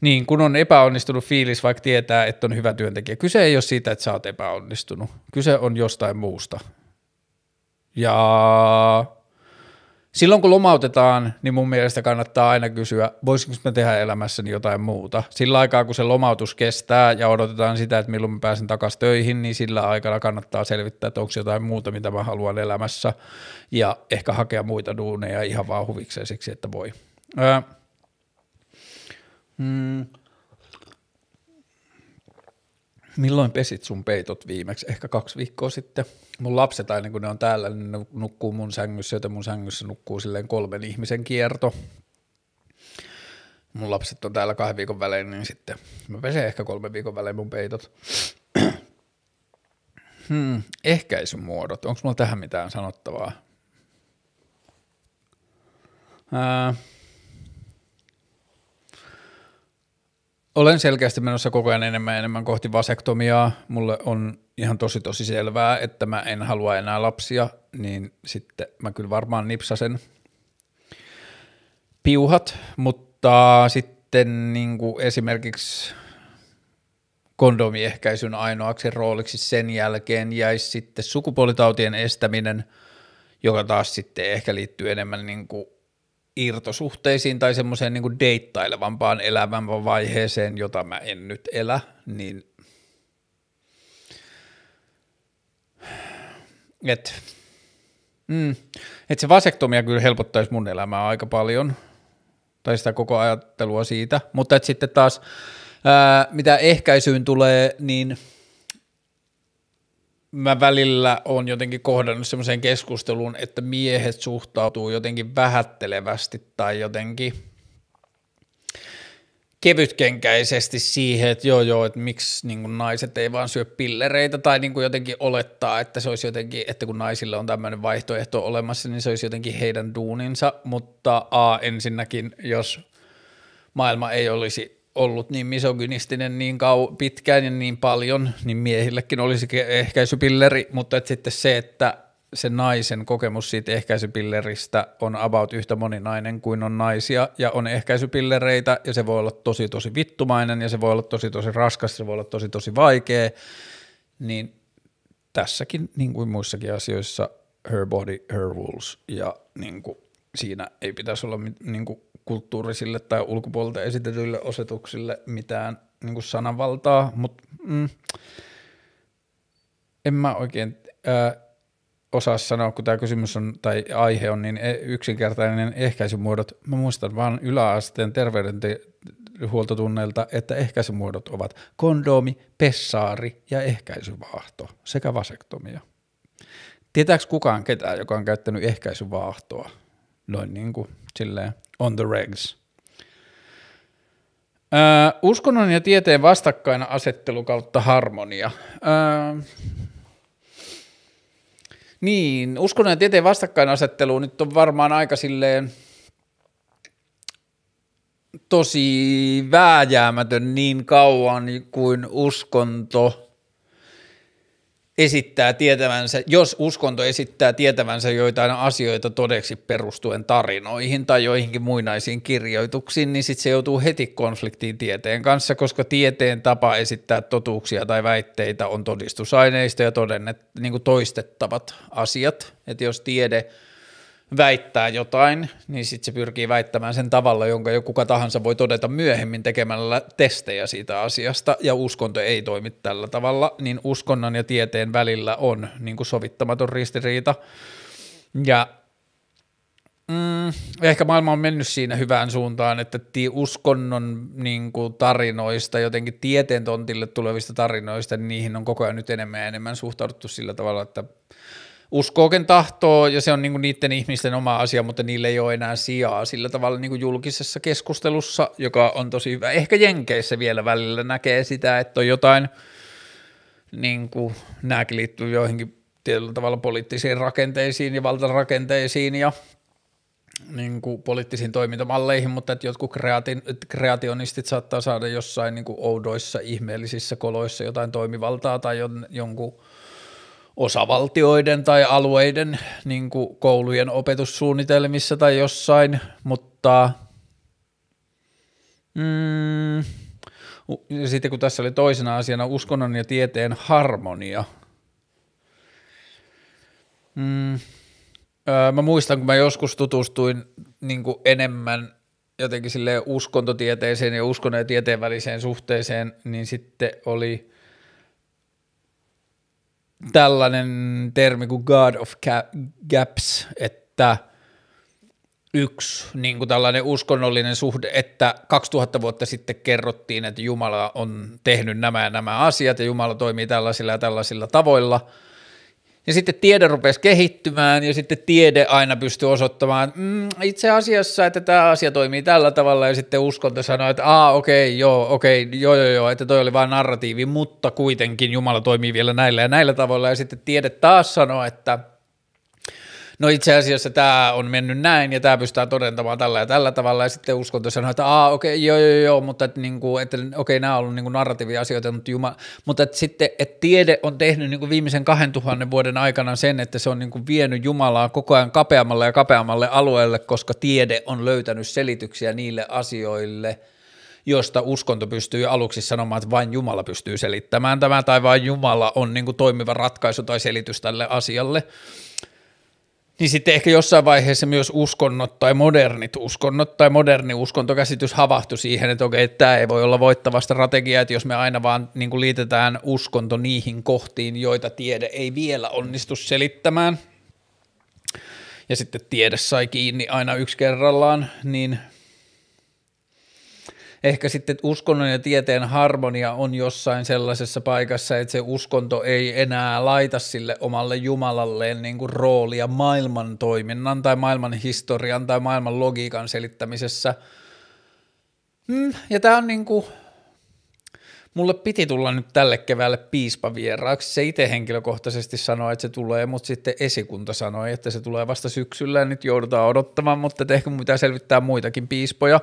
niin, kun on epäonnistunut fiilis, vaikka tietää, että on hyvä työntekijä. Kyse ei ole siitä, että sä oot epäonnistunut. Kyse on jostain muusta. Ja silloin kun lomautetaan, niin mun mielestä kannattaa aina kysyä, voisinko mä tehdä elämässäni jotain muuta. Sillä aikaa, kun se lomautus kestää ja odotetaan sitä, että milloin mä pääsen takaisin töihin, niin sillä aikana kannattaa selvittää, että onko jotain muuta, mitä mä haluan elämässä ja ehkä hakea muita duuneja ihan vaan huvikseen siksi, että voi. Ää, Mm. Milloin pesit sun peitot viimeksi? Ehkä kaksi viikkoa sitten mun lapset aina kun ne on täällä, niin ne nukkuu mun sängyssä, joten mun sängyssä nukkuu silleen kolmen ihmisen kierto. Mun lapset on täällä kahden viikon välein, niin sitten mä pesen ehkä kolmen viikon välein mun peitot. hmm, ehkäisymuodot. muodot. Onko mulla tähän mitään sanottavaa? Ää, olen selkeästi menossa koko ajan enemmän ja enemmän kohti vasektomiaa. Mulle on ihan tosi tosi selvää, että mä en halua enää lapsia, niin sitten mä kyllä varmaan nipsasen piuhat, mutta sitten niin kuin esimerkiksi kondomiehkäisyn ainoaksi rooliksi sen jälkeen jäisi sitten sukupuolitautien estäminen, joka taas sitten ehkä liittyy enemmän niin kuin irtosuhteisiin tai semmoiseen niin deittailevampaan elämän vaiheeseen, jota mä en nyt elä, niin että mm, et se vasektomia kyllä helpottaisi mun elämää aika paljon, tai sitä koko ajattelua siitä, mutta että sitten taas ää, mitä ehkäisyyn tulee, niin mä välillä on jotenkin kohdannut semmoiseen keskusteluun, että miehet suhtautuu jotenkin vähättelevästi tai jotenkin – kevytkenkäisesti siihen, että joo joo, että miksi niin kuin naiset ei vaan syö pillereitä tai niin kuin jotenkin olettaa, että se olisi jotenkin, että kun naisilla on tämmöinen vaihtoehto olemassa, niin se olisi jotenkin heidän duuninsa, mutta A ensinnäkin, jos maailma ei olisi ollut niin misogynistinen niin kau- pitkään ja niin paljon, niin miehillekin olisi ehkäisypilleri, mutta että sitten se, että se naisen kokemus siitä ehkäisypilleristä on about yhtä moninainen kuin on naisia, ja on ehkäisypillereitä, ja se voi olla tosi tosi vittumainen, ja se voi olla tosi tosi raskas, se voi olla tosi tosi vaikea, niin tässäkin, niin kuin muissakin asioissa, her body, her rules, ja niin kuin, siinä ei pitäisi olla niin kuin, kulttuurisille tai ulkopuolelta esitetyille osetuksille mitään niin kuin sananvaltaa, mutta mm, en mä oikein... Ää, osaa sanoa, kun tämä kysymys on, tai aihe on niin e, yksinkertainen ehkäisymuodot. Mä muistan vain yläasteen terveydenhuoltotunneilta, että ehkäisymuodot ovat kondomi, pessaari ja ehkäisyvaahto sekä vasektomia. Tietääks kukaan ketään, joka on käyttänyt ehkäisyvaahtoa? Noin niin kuin silleen on the regs. uskonnon ja tieteen vastakkainasettelu kautta harmonia. Niin, uskonnon ja tieteen vastakkainasettelu nyt on varmaan aika silleen tosi vääjäämätön niin kauan kuin uskonto esittää tietävänsä, jos uskonto esittää tietävänsä joitain asioita todeksi perustuen tarinoihin tai joihinkin muinaisiin kirjoituksiin, niin sitten se joutuu heti konfliktiin tieteen kanssa, koska tieteen tapa esittää totuuksia tai väitteitä on todistusaineisto ja todennet, niin toistettavat asiat. Että jos tiede väittää jotain, niin sitten se pyrkii väittämään sen tavalla, jonka jo kuka tahansa voi todeta myöhemmin tekemällä testejä siitä asiasta, ja uskonto ei toimi tällä tavalla, niin uskonnon ja tieteen välillä on niin kuin sovittamaton ristiriita. Ja mm, ehkä maailma on mennyt siinä hyvään suuntaan, että uskonnon niin kuin, tarinoista, jotenkin tieteen tontille tulevista tarinoista, niin niihin on koko ajan nyt enemmän ja enemmän suhtauduttu sillä tavalla, että uskooken tahtoo ja se on niinku niiden ihmisten oma asia, mutta niille ei ole enää sijaa sillä tavalla niinku julkisessa keskustelussa, joka on tosi hyvä. Ehkä Jenkeissä vielä välillä näkee sitä, että on jotain, niinku, nämäkin liittyy joihinkin tietyllä tavalla poliittisiin rakenteisiin ja valtarakenteisiin ja niin kuin poliittisiin toimintamalleihin, mutta että jotkut kreatin, kreationistit saattaa saada jossain niin kuin oudoissa, ihmeellisissä koloissa jotain toimivaltaa tai jon, jonkun – osavaltioiden tai alueiden niin kuin koulujen opetussuunnitelmissa tai jossain, mutta mm, sitten kun tässä oli toisena asiana uskonnon ja tieteen harmonia. Mm, mä muistan, kun mä joskus tutustuin niin kuin enemmän jotenkin sille uskontotieteeseen ja uskonnon ja tieteen väliseen suhteeseen, niin sitten oli – tällainen termi kuin God of Gaps, että yksi niin kuin tällainen uskonnollinen suhde, että 2000 vuotta sitten kerrottiin, että Jumala on tehnyt nämä ja nämä asiat ja Jumala toimii tällaisilla ja tällaisilla tavoilla – ja sitten tiede rupesi kehittymään ja sitten tiede aina pystyy osoittamaan mm, itse asiassa, että tämä asia toimii tällä tavalla ja sitten uskonto sanoo, että aa okei, okay, joo, okei, okay, joo, joo, joo, että toi oli vain narratiivi, mutta kuitenkin Jumala toimii vielä näillä ja näillä tavoilla ja sitten tiede taas sanoo, että – no itse asiassa tämä on mennyt näin ja tämä pystytään todentamaan tällä ja tällä tavalla ja sitten uskonto sanoo, että aa okei okay, joo joo joo, mutta että, niin kuin, että okei nämä on ollut niin kuin asioita mutta, juma, mutta että sitten että tiede on tehnyt niin kuin viimeisen 2000 vuoden aikana sen, että se on niin kuin vienyt Jumalaa koko ajan kapeammalle ja kapeammalle alueelle, koska tiede on löytänyt selityksiä niille asioille – josta uskonto pystyy aluksi sanomaan, että vain Jumala pystyy selittämään tämän, tai vain Jumala on niin kuin toimiva ratkaisu tai selitys tälle asialle. Niin sitten ehkä jossain vaiheessa myös uskonnot tai modernit uskonnot tai moderni uskontokäsitys havahtui siihen, että okei, tämä ei voi olla voittava strategia, että jos me aina vaan niin kuin liitetään uskonto niihin kohtiin, joita tiede ei vielä onnistu selittämään, ja sitten tiede sai kiinni aina yksi kerrallaan, niin – ehkä sitten uskonnon ja tieteen harmonia on jossain sellaisessa paikassa, että se uskonto ei enää laita sille omalle jumalalleen niin kuin roolia maailman toiminnan tai maailman historian tai maailman logiikan selittämisessä. Mm, ja tämä on niin kuin, mulle piti tulla nyt tälle keväälle vieraaksi. Se itse henkilökohtaisesti sanoi, että se tulee, mutta sitten esikunta sanoi, että se tulee vasta syksyllä ja nyt joudutaan odottamaan, mutta ehkä mun pitää selvittää muitakin piispoja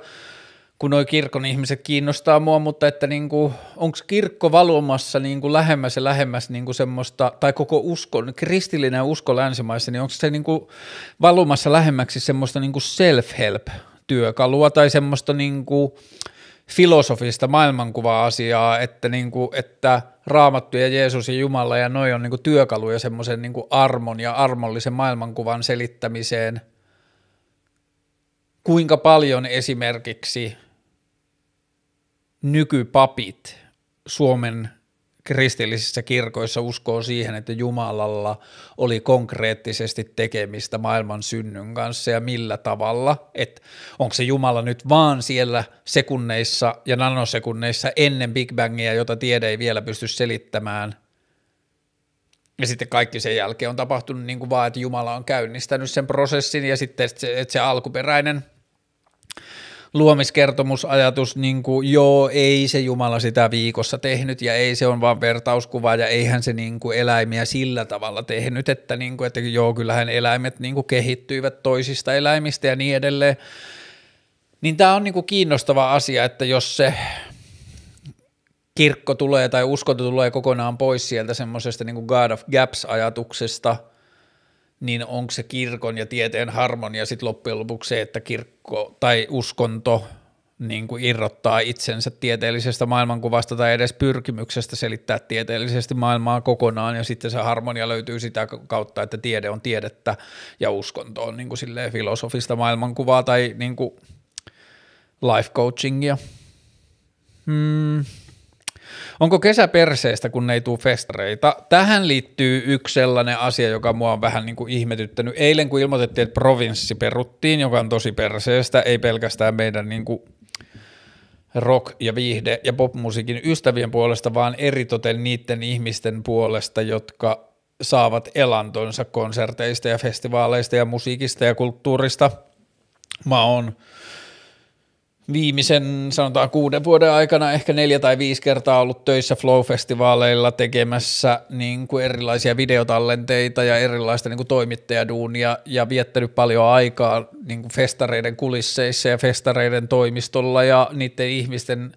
kun nuo kirkon ihmiset kiinnostaa mua, mutta että niin kuin, onko kirkko valumassa niin kuin lähemmäs ja lähemmäs niin kuin semmoista, tai koko usko, kristillinen usko länsimaissa, niin onko se niin kuin valumassa lähemmäksi semmoista niin kuin self-help-työkalua tai semmoista niin kuin filosofista maailmankuva-asiaa, että, niin kuin, että Raamattu ja Jeesus ja Jumala ja noi on niin kuin työkaluja semmoisen niin kuin armon ja armollisen maailmankuvan selittämiseen – kuinka paljon esimerkiksi nykypapit Suomen kristillisissä kirkoissa uskoo siihen, että Jumalalla oli konkreettisesti tekemistä maailman synnyn kanssa ja millä tavalla, että onko se Jumala nyt vaan siellä sekunneissa ja nanosekunneissa ennen Big Bangia, jota tiede ei vielä pysty selittämään, ja sitten kaikki sen jälkeen on tapahtunut niin kuin vaan, että Jumala on käynnistänyt sen prosessin ja sitten että se, että se alkuperäinen – luomiskertomusajatus, niin kuin, joo, ei se Jumala sitä viikossa tehnyt ja ei se on vaan vertauskuva ja eihän se niin kuin, eläimiä sillä tavalla tehnyt, että, niin kuin, että joo, kyllähän eläimet niin kuin, kehittyivät toisista eläimistä ja niin edelleen. Niin tämä on niin kuin, kiinnostava asia, että jos se kirkko tulee tai uskonto tulee kokonaan pois sieltä semmoisesta niin God of Gaps-ajatuksesta – niin onko se kirkon ja tieteen harmonia sitten loppujen lopuksi se, että kirkko tai uskonto niin kuin irrottaa itsensä tieteellisestä maailmankuvasta tai edes pyrkimyksestä selittää tieteellisesti maailmaa kokonaan ja sitten se harmonia löytyy sitä kautta, että tiede on tiedettä ja uskonto on niin kuin silleen filosofista maailmankuvaa tai niin kuin life coachingia. Hmm. Onko kesä perseestä, kun ei tule festareita? Tähän liittyy yksi sellainen asia, joka mua on vähän niin kuin ihmetyttänyt. Eilen, kun ilmoitettiin, että provinssi peruttiin, joka on tosi perseestä, ei pelkästään meidän niin kuin rock- ja viihde- ja popmusiikin ystävien puolesta, vaan eritoten niiden ihmisten puolesta, jotka saavat elantonsa konserteista ja festivaaleista ja musiikista ja kulttuurista. Mä oon viimeisen sanotaan kuuden vuoden aikana ehkä neljä tai viisi kertaa ollut töissä Flow-festivaaleilla tekemässä niin kuin erilaisia videotallenteita ja erilaista niin kuin toimittajaduunia ja viettänyt paljon aikaa niin kuin festareiden kulisseissa ja festareiden toimistolla ja niiden ihmisten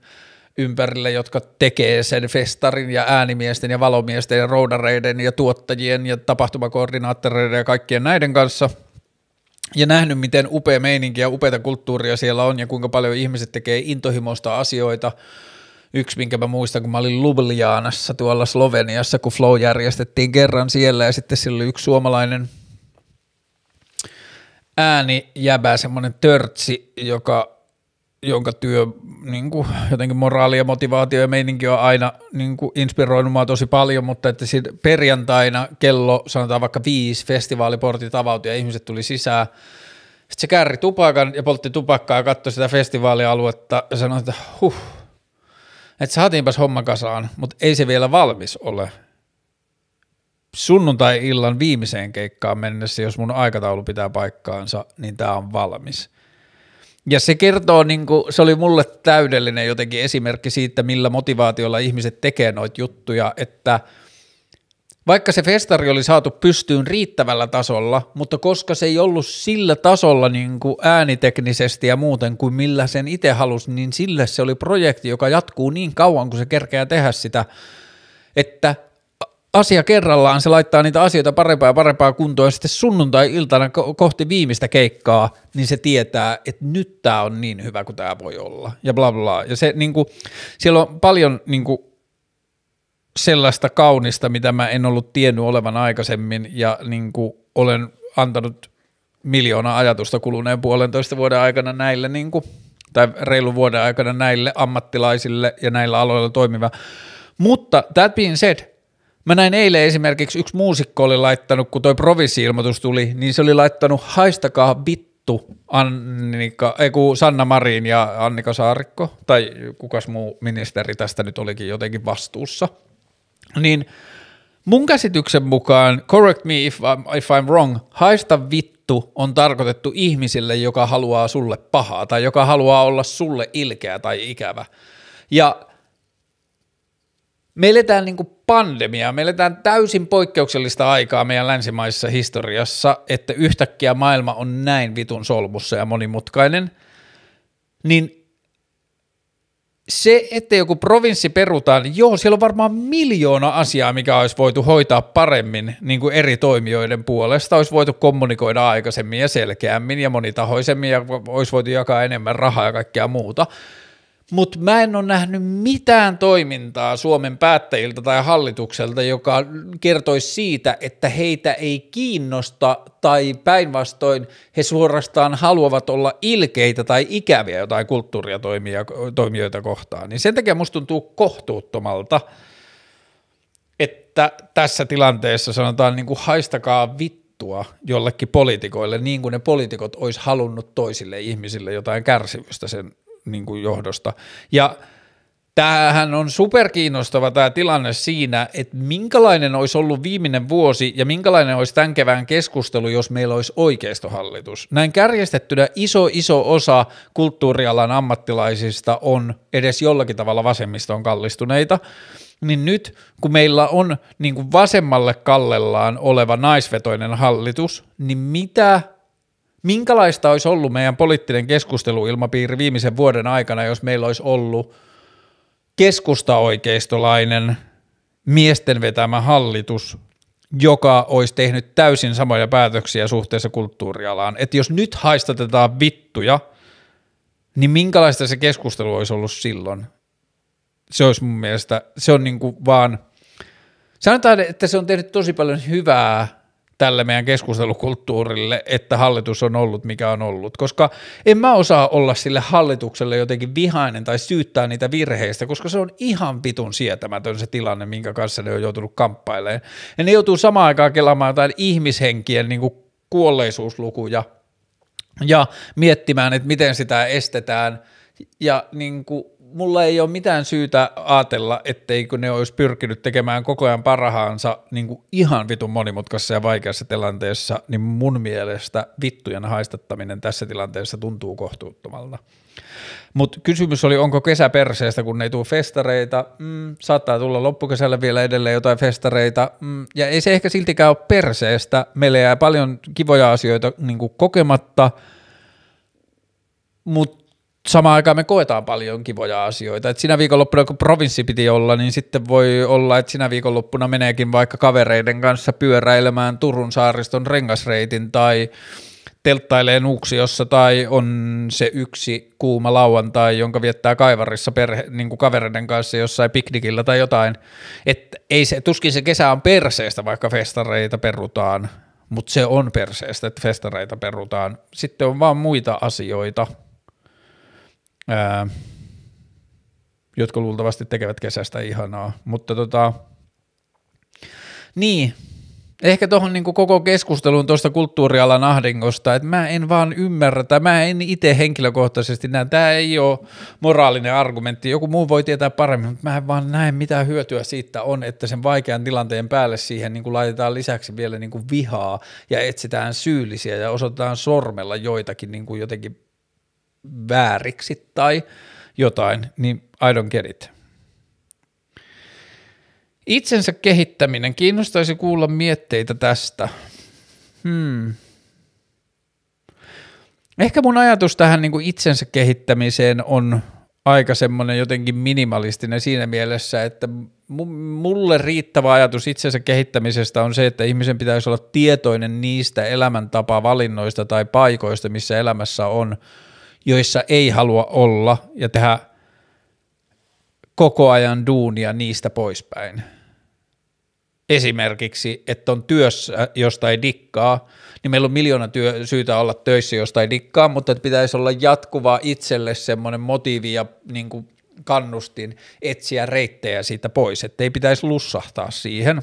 ympärille, jotka tekee sen festarin ja äänimiesten ja valomiesten ja roudareiden ja tuottajien ja tapahtumakoordinaattoreiden ja kaikkien näiden kanssa – ja nähnyt, miten upea meininki ja upeita kulttuuria siellä on ja kuinka paljon ihmiset tekee intohimoista asioita. Yksi, minkä mä muistan, kun mä olin Ljubljanassa tuolla Sloveniassa, kun Flow järjestettiin kerran siellä ja sitten siellä oli yksi suomalainen äänijäbä, semmoinen törtsi, joka jonka työ niin kuin, jotenkin moraali ja motivaatio ja meininki on aina niin kuin, inspiroinut mua tosi paljon, mutta että sit perjantaina kello sanotaan vaikka viisi festivaaliportit avautui ja ihmiset tuli sisään. Sitten se kärri tupakan ja poltti tupakkaa ja katsoi sitä festivaalialuetta ja sanoi, että huh, että saatiinpas homma kasaan, mutta ei se vielä valmis ole. Sunnuntai-illan viimeiseen keikkaan mennessä, jos mun aikataulu pitää paikkaansa, niin tämä on valmis – ja se kertoo, niin kuin, se oli mulle täydellinen jotenkin esimerkki siitä, millä motivaatiolla ihmiset tekee noita juttuja, että vaikka se festari oli saatu pystyyn riittävällä tasolla, mutta koska se ei ollut sillä tasolla niin kuin ääniteknisesti ja muuten kuin millä sen itse halusi, niin sille se oli projekti, joka jatkuu niin kauan, kun se kerkeää tehdä sitä, että asia kerrallaan, se laittaa niitä asioita parempaa ja parempaa kuntoon, ja sitten sunnuntai-iltana kohti viimeistä keikkaa, niin se tietää, että nyt tämä on niin hyvä kuin tämä voi olla, ja bla bla. Ja se, niin kuin, siellä on paljon niin kuin, sellaista kaunista, mitä mä en ollut tiennyt olevan aikaisemmin, ja niin kuin, olen antanut miljoona ajatusta kuluneen puolentoista vuoden aikana näille, niin kuin, tai reilun vuoden aikana näille ammattilaisille ja näillä aloilla toimiva. Mutta that being said, Mä näin eilen esimerkiksi yksi muusikko oli laittanut, kun toi provisi ilmoitus tuli, niin se oli laittanut haistakaa vittu Annika, ei kun Sanna Marin ja Annika Saarikko, tai kukas muu ministeri tästä nyt olikin jotenkin vastuussa, niin mun käsityksen mukaan, correct me if I'm, if I'm wrong, haista vittu on tarkoitettu ihmisille, joka haluaa sulle pahaa tai joka haluaa olla sulle ilkeä tai ikävä. Ja me eletään niin kuin pandemiaa, me eletään täysin poikkeuksellista aikaa meidän länsimaisessa historiassa, että yhtäkkiä maailma on näin vitun solmussa ja monimutkainen, niin se, että joku provinssi perutaan, niin joo, siellä on varmaan miljoona asiaa, mikä olisi voitu hoitaa paremmin niin kuin eri toimijoiden puolesta, olisi voitu kommunikoida aikaisemmin ja selkeämmin ja monitahoisemmin ja olisi voitu jakaa enemmän rahaa ja kaikkea muuta – mutta mä en ole nähnyt mitään toimintaa Suomen päättäjiltä tai hallitukselta, joka kertoisi siitä, että heitä ei kiinnosta tai päinvastoin he suorastaan haluavat olla ilkeitä tai ikäviä jotain kulttuuria toimijoita kohtaan. Niin sen takia musta tuntuu kohtuuttomalta, että tässä tilanteessa sanotaan niin kuin haistakaa vittua jollekin poliitikoille, niin kuin ne poliitikot olisi halunnut toisille ihmisille jotain kärsimystä sen niin kuin johdosta. Ja Tämähän on superkiinnostava tämä tilanne siinä, että minkälainen olisi ollut viimeinen vuosi ja minkälainen olisi tämän kevään keskustelu, jos meillä olisi oikeistohallitus. Näin kärjestettynä iso, iso osa kulttuurialan ammattilaisista on edes jollakin tavalla vasemmistoon kallistuneita. Niin nyt, kun meillä on niin kuin vasemmalle kallellaan oleva naisvetoinen hallitus, niin mitä minkälaista olisi ollut meidän poliittinen keskusteluilmapiiri viimeisen vuoden aikana, jos meillä olisi ollut keskustaoikeistolainen miesten vetämä hallitus, joka olisi tehnyt täysin samoja päätöksiä suhteessa kulttuurialaan. Että jos nyt haistatetaan vittuja, niin minkälaista se keskustelu olisi ollut silloin? Se olisi mun mielestä, se on niin kuin vaan, sanotaan, että se on tehnyt tosi paljon hyvää tälle meidän keskustelukulttuurille, että hallitus on ollut mikä on ollut, koska en mä osaa olla sille hallitukselle jotenkin vihainen tai syyttää niitä virheistä, koska se on ihan vitun sietämätön se tilanne, minkä kanssa ne on joutunut kamppailemaan. Ja ne joutuu samaan aikaan kelaamaan jotain ihmishenkien niin kuin kuolleisuuslukuja ja miettimään, että miten sitä estetään ja niin kuin mulla ei ole mitään syytä ajatella, etteikö ne olisi pyrkinyt tekemään koko ajan parhaansa niin kuin ihan vitun monimutkaisessa ja vaikeassa tilanteessa, niin mun mielestä vittujen haistattaminen tässä tilanteessa tuntuu kohtuuttomalta. Mutta kysymys oli, onko kesä perseestä, kun ei tule festareita. Mm, saattaa tulla loppukesällä vielä edelleen jotain festareita. Mm, ja ei se ehkä siltikään ole perseestä. Meillä jää paljon kivoja asioita niin kokematta, mutta samaan aikaan me koetaan paljon kivoja asioita. Et sinä viikonloppuna, kun provinssi piti olla, niin sitten voi olla, että sinä viikonloppuna meneekin vaikka kavereiden kanssa pyöräilemään Turun saariston rengasreitin tai telttailee Nuuksiossa tai on se yksi kuuma lauantai, jonka viettää kaivarissa perhe, niin kuin kavereiden kanssa jossain piknikillä tai jotain. Et ei se, tuskin se kesä on perseestä, vaikka festareita perutaan, mutta se on perseestä, että festareita perutaan. Sitten on vaan muita asioita – ää, jotka luultavasti tekevät kesästä ihanaa. Mutta tota, niin, ehkä tuohon niin koko keskusteluun tuosta kulttuurialan ahdingosta, että mä en vaan ymmärrä, tai mä en itse henkilökohtaisesti näe, tämä ei ole moraalinen argumentti, joku muu voi tietää paremmin, mutta mä en vaan näe mitä hyötyä siitä on, että sen vaikean tilanteen päälle siihen niin kuin laitetaan lisäksi vielä niin kuin vihaa ja etsitään syyllisiä ja osoitetaan sormella joitakin niin kuin jotenkin vääriksi tai jotain, niin I don't get it. Itsensä kehittäminen. Kiinnostaisi kuulla mietteitä tästä. Hmm. Ehkä mun ajatus tähän niin kuin itsensä kehittämiseen on aika semmoinen jotenkin minimalistinen siinä mielessä, että mulle riittävä ajatus itsensä kehittämisestä on se, että ihmisen pitäisi olla tietoinen niistä elämäntapavalinnoista tai paikoista, missä elämässä on – joissa ei halua olla ja tehdä koko ajan duunia niistä poispäin. Esimerkiksi, että on työssä, josta ei dikkaa, niin meillä on miljoona työ, syytä olla töissä, josta ei dikkaa, mutta että pitäisi olla jatkuva itselle semmoinen motiivi ja niin kuin kannustin etsiä reittejä siitä pois, Että ei pitäisi lussahtaa siihen.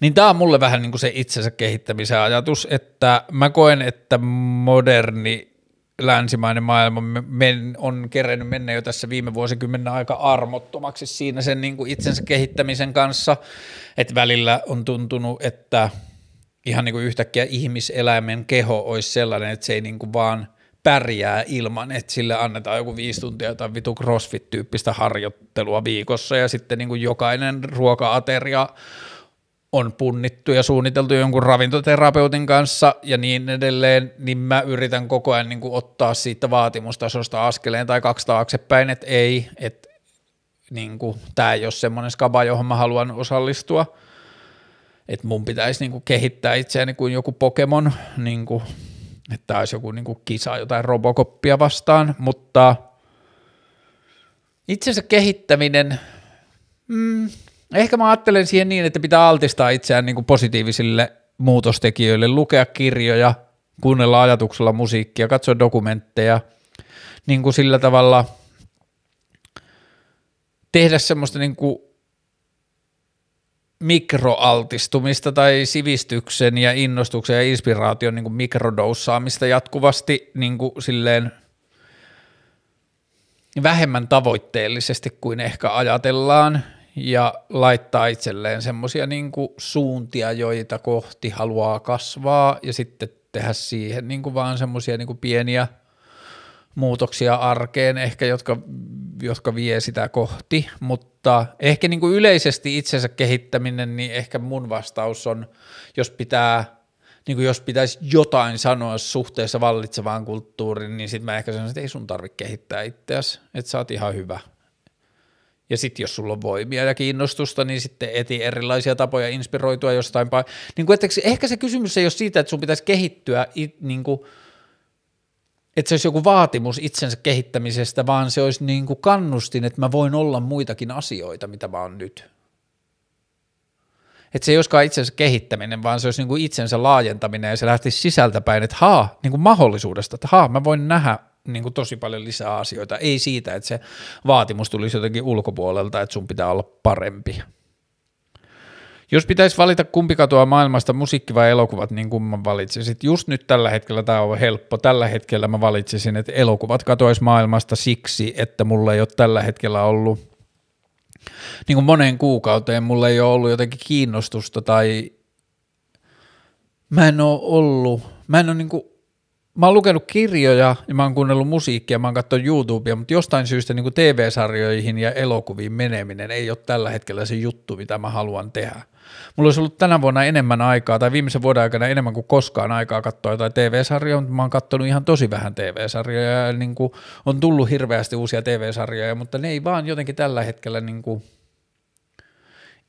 Niin tämä on mulle vähän niin kuin se itsensä kehittämisen ajatus, että mä koen, että moderni länsimainen maailma men, on kerennyt mennä jo tässä viime vuosikymmenen aika armottomaksi siinä sen niin kuin itsensä kehittämisen kanssa, että välillä on tuntunut, että ihan niin kuin yhtäkkiä ihmiseläimen keho olisi sellainen, että se ei niin kuin vaan pärjää ilman, että sille annetaan joku viisi tuntia tai vitu crossfit-tyyppistä harjoittelua viikossa ja sitten niin kuin jokainen ruoka-ateria on punnittu ja suunniteltu jonkun ravintoterapeutin kanssa ja niin edelleen, niin mä yritän koko ajan niin kuin ottaa siitä vaatimustasosta askeleen tai kaksi taaksepäin, että ei, että niin kuin, tämä ei ole semmoinen skaba, johon mä haluan osallistua, että mun pitäisi niin kuin, kehittää itseäni kuin joku Pokemon, niin kuin, että tämä olisi joku niin kuin, kisa jotain robokoppia vastaan, mutta itsensä kehittäminen, mm, Ehkä mä ajattelen siihen niin, että pitää altistaa itseään niin kuin positiivisille muutostekijöille, lukea kirjoja, kuunnella ajatuksella musiikkia, katsoa dokumentteja, niin kuin sillä tavalla tehdä semmoista niin kuin mikroaltistumista tai sivistyksen ja innostuksen ja inspiraation niin kuin mikrodoussaamista jatkuvasti niin kuin silleen vähemmän tavoitteellisesti kuin ehkä ajatellaan – ja laittaa itselleen semmoisia niin suuntia, joita kohti haluaa kasvaa ja sitten tehdä siihen niin kuin vaan semmoisia niin pieniä muutoksia arkeen ehkä, jotka, jotka vie sitä kohti, mutta ehkä niin kuin yleisesti itsensä kehittäminen, niin ehkä mun vastaus on, jos pitää niin kuin jos pitäisi jotain sanoa suhteessa vallitsevaan kulttuuriin, niin sitten mä ehkä sanoisin, että ei sun tarvitse kehittää itseäsi, että sä oot ihan hyvä, ja sitten jos sulla on voimia ja kiinnostusta, niin sitten eti erilaisia tapoja inspiroitua jostain. päin. niin kuin, että ehkä se kysymys ei ole siitä, että sun pitäisi kehittyä, it, niin kuin, että se olisi joku vaatimus itsensä kehittämisestä, vaan se olisi niin kuin kannustin, että mä voin olla muitakin asioita, mitä mä oon nyt. Että se ei olisikaan itsensä kehittäminen, vaan se olisi niin kuin itsensä laajentaminen ja se lähtisi sisältäpäin, että haa, niin kuin mahdollisuudesta, että haa, mä voin nähdä niin kuin tosi paljon lisää asioita. Ei siitä, että se vaatimus tulisi jotenkin ulkopuolelta, että sun pitää olla parempi. Jos pitäisi valita kumpi katoa maailmasta, musiikki vai elokuvat, niin kumman valitsisit? Just nyt tällä hetkellä tämä on helppo. Tällä hetkellä mä valitsisin, että elokuvat katoaisi maailmasta siksi, että mulla ei ole tällä hetkellä ollut niin kuin moneen kuukauteen mulla ei ole ollut jotenkin kiinnostusta tai mä en ole ollut, mä en ole niin kuin mä oon lukenut kirjoja ja mä oon kuunnellut musiikkia, mä oon katsonut YouTubea, mutta jostain syystä niin TV-sarjoihin ja elokuviin meneminen ei ole tällä hetkellä se juttu, mitä mä haluan tehdä. Mulla olisi ollut tänä vuonna enemmän aikaa tai viimeisen vuoden aikana enemmän kuin koskaan aikaa katsoa jotain TV-sarjoja, mutta mä oon katsonut ihan tosi vähän TV-sarjoja ja niin kuin on tullut hirveästi uusia TV-sarjoja, mutta ne ei vaan jotenkin tällä hetkellä niin kuin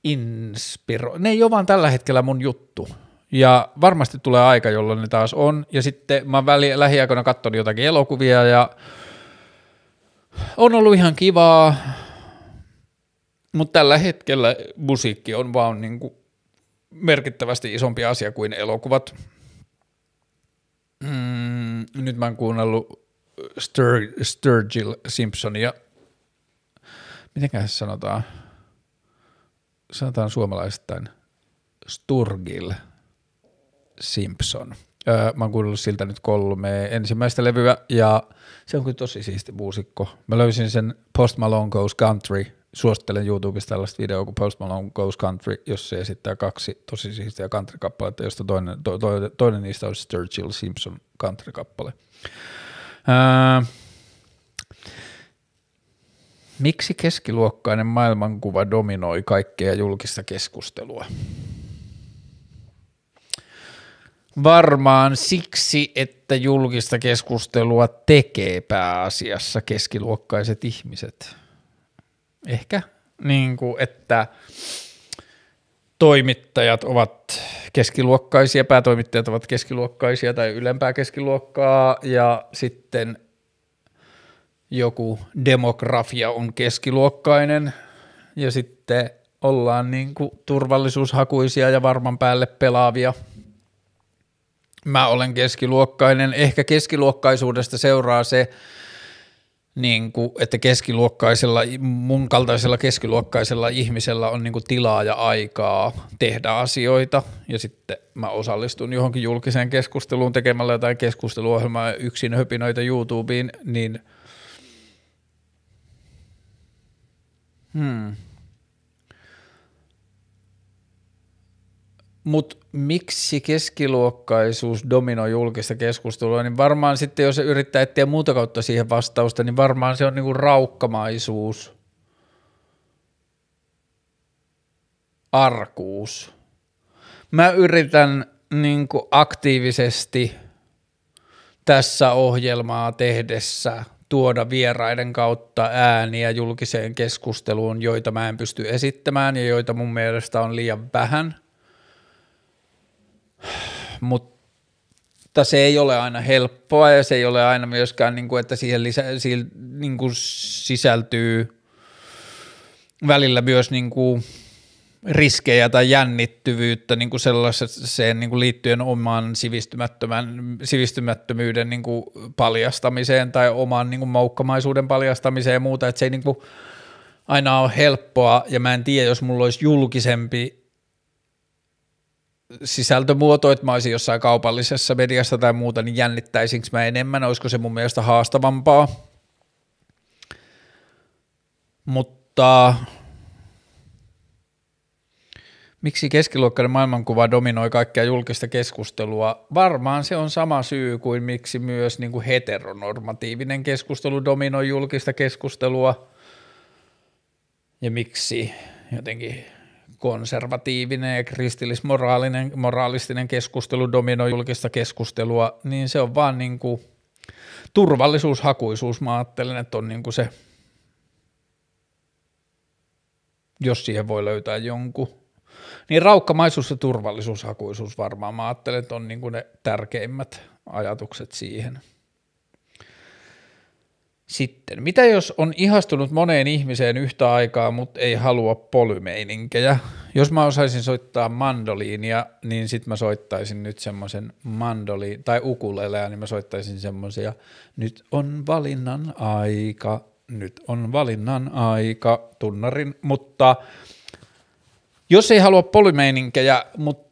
inspiro... Ne ei ole vaan tällä hetkellä mun juttu. Ja varmasti tulee aika, jolloin ne taas on. Ja sitten mä väli, lähiaikoina katson jotakin elokuvia ja on ollut ihan kivaa, mutta tällä hetkellä musiikki on vaan niin kuin merkittävästi isompi asia kuin elokuvat. Mm, nyt mä oon kuunnellut Stur- Sturgill Simpsonia. Mitenköhän se sanotaan? Sanotaan suomalaisittain. Sturgill Simpson. Öö, mä oon kuunnellut siltä nyt kolme ensimmäistä levyä ja se on kyllä tosi siisti muusikko. Mä löysin sen Post Malone Goes Country, suosittelen YouTubesta tällaista videoa kuin Post Malone Goes Country, jossa se esittää kaksi tosi siistiä country-kappaletta, josta toinen, to, to, toinen niistä on Sturgill Simpson country-kappale. Öö, miksi keskiluokkainen maailmankuva dominoi kaikkea julkista keskustelua? Varmaan siksi, että julkista keskustelua tekee pääasiassa keskiluokkaiset ihmiset. Ehkä, niin kuin, että toimittajat ovat keskiluokkaisia, päätoimittajat ovat keskiluokkaisia tai ylempää keskiluokkaa ja sitten joku demografia on keskiluokkainen ja sitten ollaan niin kuin turvallisuushakuisia ja varman päälle pelaavia – Mä olen keskiluokkainen. Ehkä keskiluokkaisuudesta seuraa se, niin kuin, että keskiluokkaisella, mun kaltaisella keskiluokkaisella ihmisellä on niin kuin tilaa ja aikaa tehdä asioita ja sitten mä osallistun johonkin julkiseen keskusteluun tekemällä jotain keskusteluohjelmaa yksin höpinöitä YouTubeen, niin hmm. Mutta miksi keskiluokkaisuus dominoi julkista keskustelua, niin varmaan sitten, jos yrittää etsiä muuta kautta siihen vastausta, niin varmaan se on niinku raukkamaisuus, arkuus. Mä yritän niinku aktiivisesti tässä ohjelmaa tehdessä tuoda vieraiden kautta ääniä julkiseen keskusteluun, joita mä en pysty esittämään ja joita mun mielestä on liian vähän – mutta se ei ole aina helppoa ja se ei ole aina myöskään, niin kuin, että siihen, lisä, siihen niin kuin sisältyy välillä myös niin kuin, riskejä tai jännittyvyyttä niin kuin sellaiseen niin kuin liittyen oman sivistymättömän, sivistymättömyyden niin kuin paljastamiseen tai oman niin kuin moukkamaisuuden paljastamiseen ja muuta, että se ei niin kuin aina ole helppoa ja mä en tiedä, jos mulla olisi julkisempi sisältömuoto, että mä olisin jossain kaupallisessa mediassa tai muuta, niin jännittäisinkö mä enemmän, olisiko se mun mielestä haastavampaa. Mutta miksi keskiluokkainen maailmankuva dominoi kaikkia julkista keskustelua? Varmaan se on sama syy kuin miksi myös niin kuin heteronormatiivinen keskustelu dominoi julkista keskustelua ja miksi jotenkin konservatiivinen ja kristillismoraalistinen moraalistinen keskustelu dominoi julkista keskustelua, niin se on vaan niin kuin turvallisuushakuisuus. Mä ajattelen, että on niin kuin se, jos siihen voi löytää jonkun. Niin raukkamaisuus ja turvallisuushakuisuus varmaan. Mä ajattelen, että on niin kuin ne tärkeimmät ajatukset siihen. Sitten, mitä jos on ihastunut moneen ihmiseen yhtä aikaa, mutta ei halua polymeininkejä? Jos mä osaisin soittaa mandoliinia, niin sit mä soittaisin nyt semmoisen mandoliin, tai ukulelea, niin mä soittaisin semmoisia, nyt on valinnan aika, nyt on valinnan aika, tunnarin, mutta jos ei halua polymeininkejä, mutta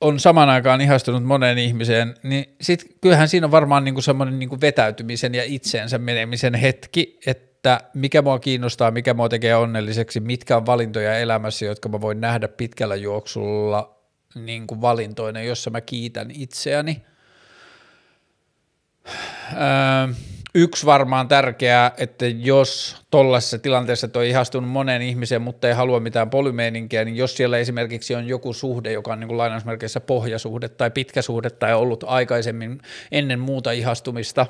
on saman aikaan ihastunut moneen ihmiseen, niin sit, kyllähän siinä on varmaan niinku semmoinen niinku vetäytymisen ja itseensä menemisen hetki, että mikä mua kiinnostaa, mikä mua tekee onnelliseksi, mitkä on valintoja elämässä, jotka mä voin nähdä pitkällä juoksulla niinku valintoina, jossa mä kiitän itseäni. Öö, yksi varmaan tärkeää, että jos tuollaisessa tilanteessa toi ihastunut moneen ihmiseen, mutta ei halua mitään polymeeninkiä, niin jos siellä esimerkiksi on joku suhde, joka on niin kuin lainausmerkeissä pohjasuhde tai pitkä suhde tai ollut aikaisemmin ennen muuta ihastumista,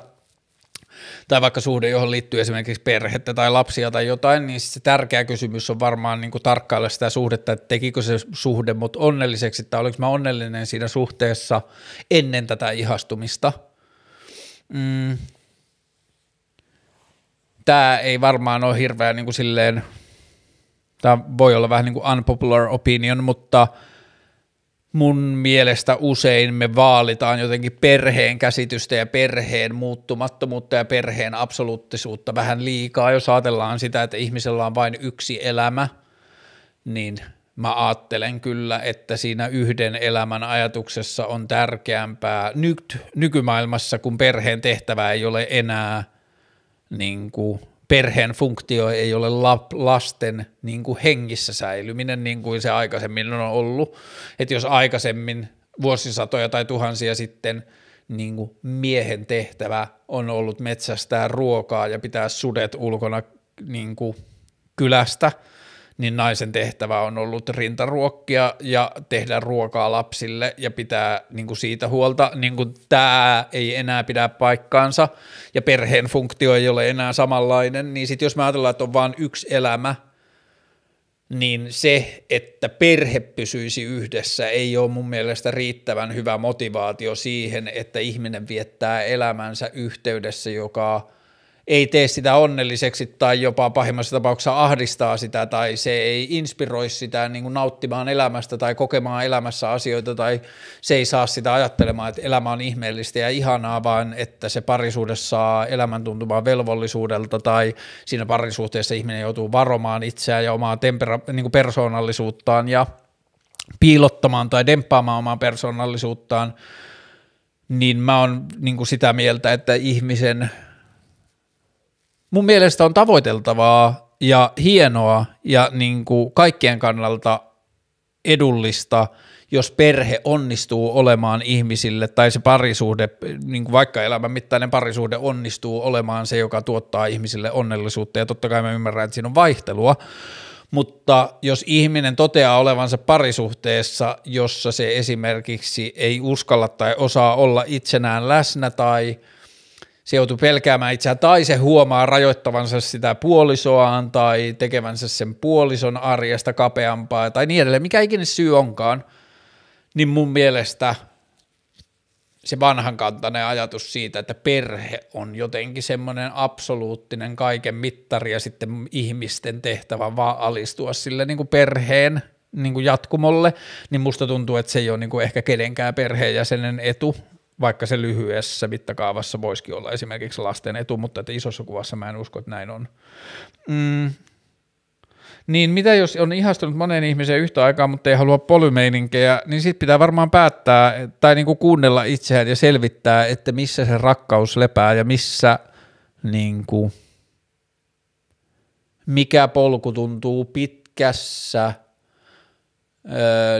tai vaikka suhde, johon liittyy esimerkiksi perhettä tai lapsia tai jotain, niin se tärkeä kysymys on varmaan niin kuin tarkkailla sitä suhdetta, että tekikö se suhde mut onnelliseksi, tai oliko mä onnellinen siinä suhteessa ennen tätä ihastumista. Mm, tämä ei varmaan ole hirveän niin kuin silleen, tämä voi olla vähän niin kuin unpopular opinion, mutta mun mielestä usein me vaalitaan jotenkin perheen käsitystä ja perheen muuttumattomuutta ja perheen absoluuttisuutta vähän liikaa, jos ajatellaan sitä, että ihmisellä on vain yksi elämä, niin mä ajattelen kyllä, että siinä yhden elämän ajatuksessa on tärkeämpää nyt nykymaailmassa, kun perheen tehtävä ei ole enää – niin kuin perheen funktio ei ole lasten niin kuin hengissä säilyminen niin kuin se aikaisemmin on ollut. Että jos aikaisemmin vuosisatoja tai tuhansia sitten niin kuin miehen tehtävä on ollut metsästää ruokaa ja pitää sudet ulkona niin kuin kylästä – niin naisen tehtävä on ollut rintaruokkia ja tehdä ruokaa lapsille ja pitää niin kuin siitä huolta. Niin kuin tämä ei enää pidä paikkaansa ja perheen funktio ei ole enää samanlainen, niin sitten jos mä ajatellaan, että on vain yksi elämä, niin se, että perhe pysyisi yhdessä, ei ole mun mielestä riittävän hyvä motivaatio siihen, että ihminen viettää elämänsä yhteydessä, joka – ei tee sitä onnelliseksi tai jopa pahimmassa tapauksessa ahdistaa sitä tai se ei inspiroi sitä niin kuin nauttimaan elämästä tai kokemaan elämässä asioita tai se ei saa sitä ajattelemaan, että elämä on ihmeellistä ja ihanaa, vaan että se parisuudessa saa elämän tuntumaan velvollisuudelta tai siinä parisuhteessa ihminen joutuu varomaan itseään ja omaa tempera- niin kuin persoonallisuuttaan ja piilottamaan tai demppaamaan omaa persoonallisuuttaan, niin mä oon niin kuin sitä mieltä, että ihmisen – mun mielestä on tavoiteltavaa ja hienoa ja niin kuin kaikkien kannalta edullista, jos perhe onnistuu olemaan ihmisille tai se parisuhde, niin kuin vaikka elämän mittainen parisuhde onnistuu olemaan se, joka tuottaa ihmisille onnellisuutta. Ja totta kai mä ymmärrän, että siinä on vaihtelua, mutta jos ihminen toteaa olevansa parisuhteessa, jossa se esimerkiksi ei uskalla tai osaa olla itsenään läsnä tai – se joutuu pelkäämään itseään, tai se huomaa rajoittavansa sitä puolisoaan tai tekevänsä sen puolison arjesta kapeampaa tai niin edelleen, mikä ikinä syy onkaan, niin mun mielestä se vanhankantainen ajatus siitä, että perhe on jotenkin semmoinen absoluuttinen kaiken mittari ja sitten ihmisten tehtävä vaan alistua sille niin kuin perheen niin kuin jatkumolle, niin musta tuntuu, että se ei ole niin kuin ehkä kenenkään perheenjäsenen etu, vaikka se lyhyessä mittakaavassa voisikin olla esimerkiksi lasten etu, mutta että isossa kuvassa mä en usko, että näin on. Mm. Niin mitä jos on ihastunut moneen ihmiseen yhtä aikaa, mutta ei halua polymeininkejä, niin sitten pitää varmaan päättää tai niinku kuunnella itseään ja selvittää, että missä se rakkaus lepää ja missä niinku, mikä polku tuntuu pitkässä –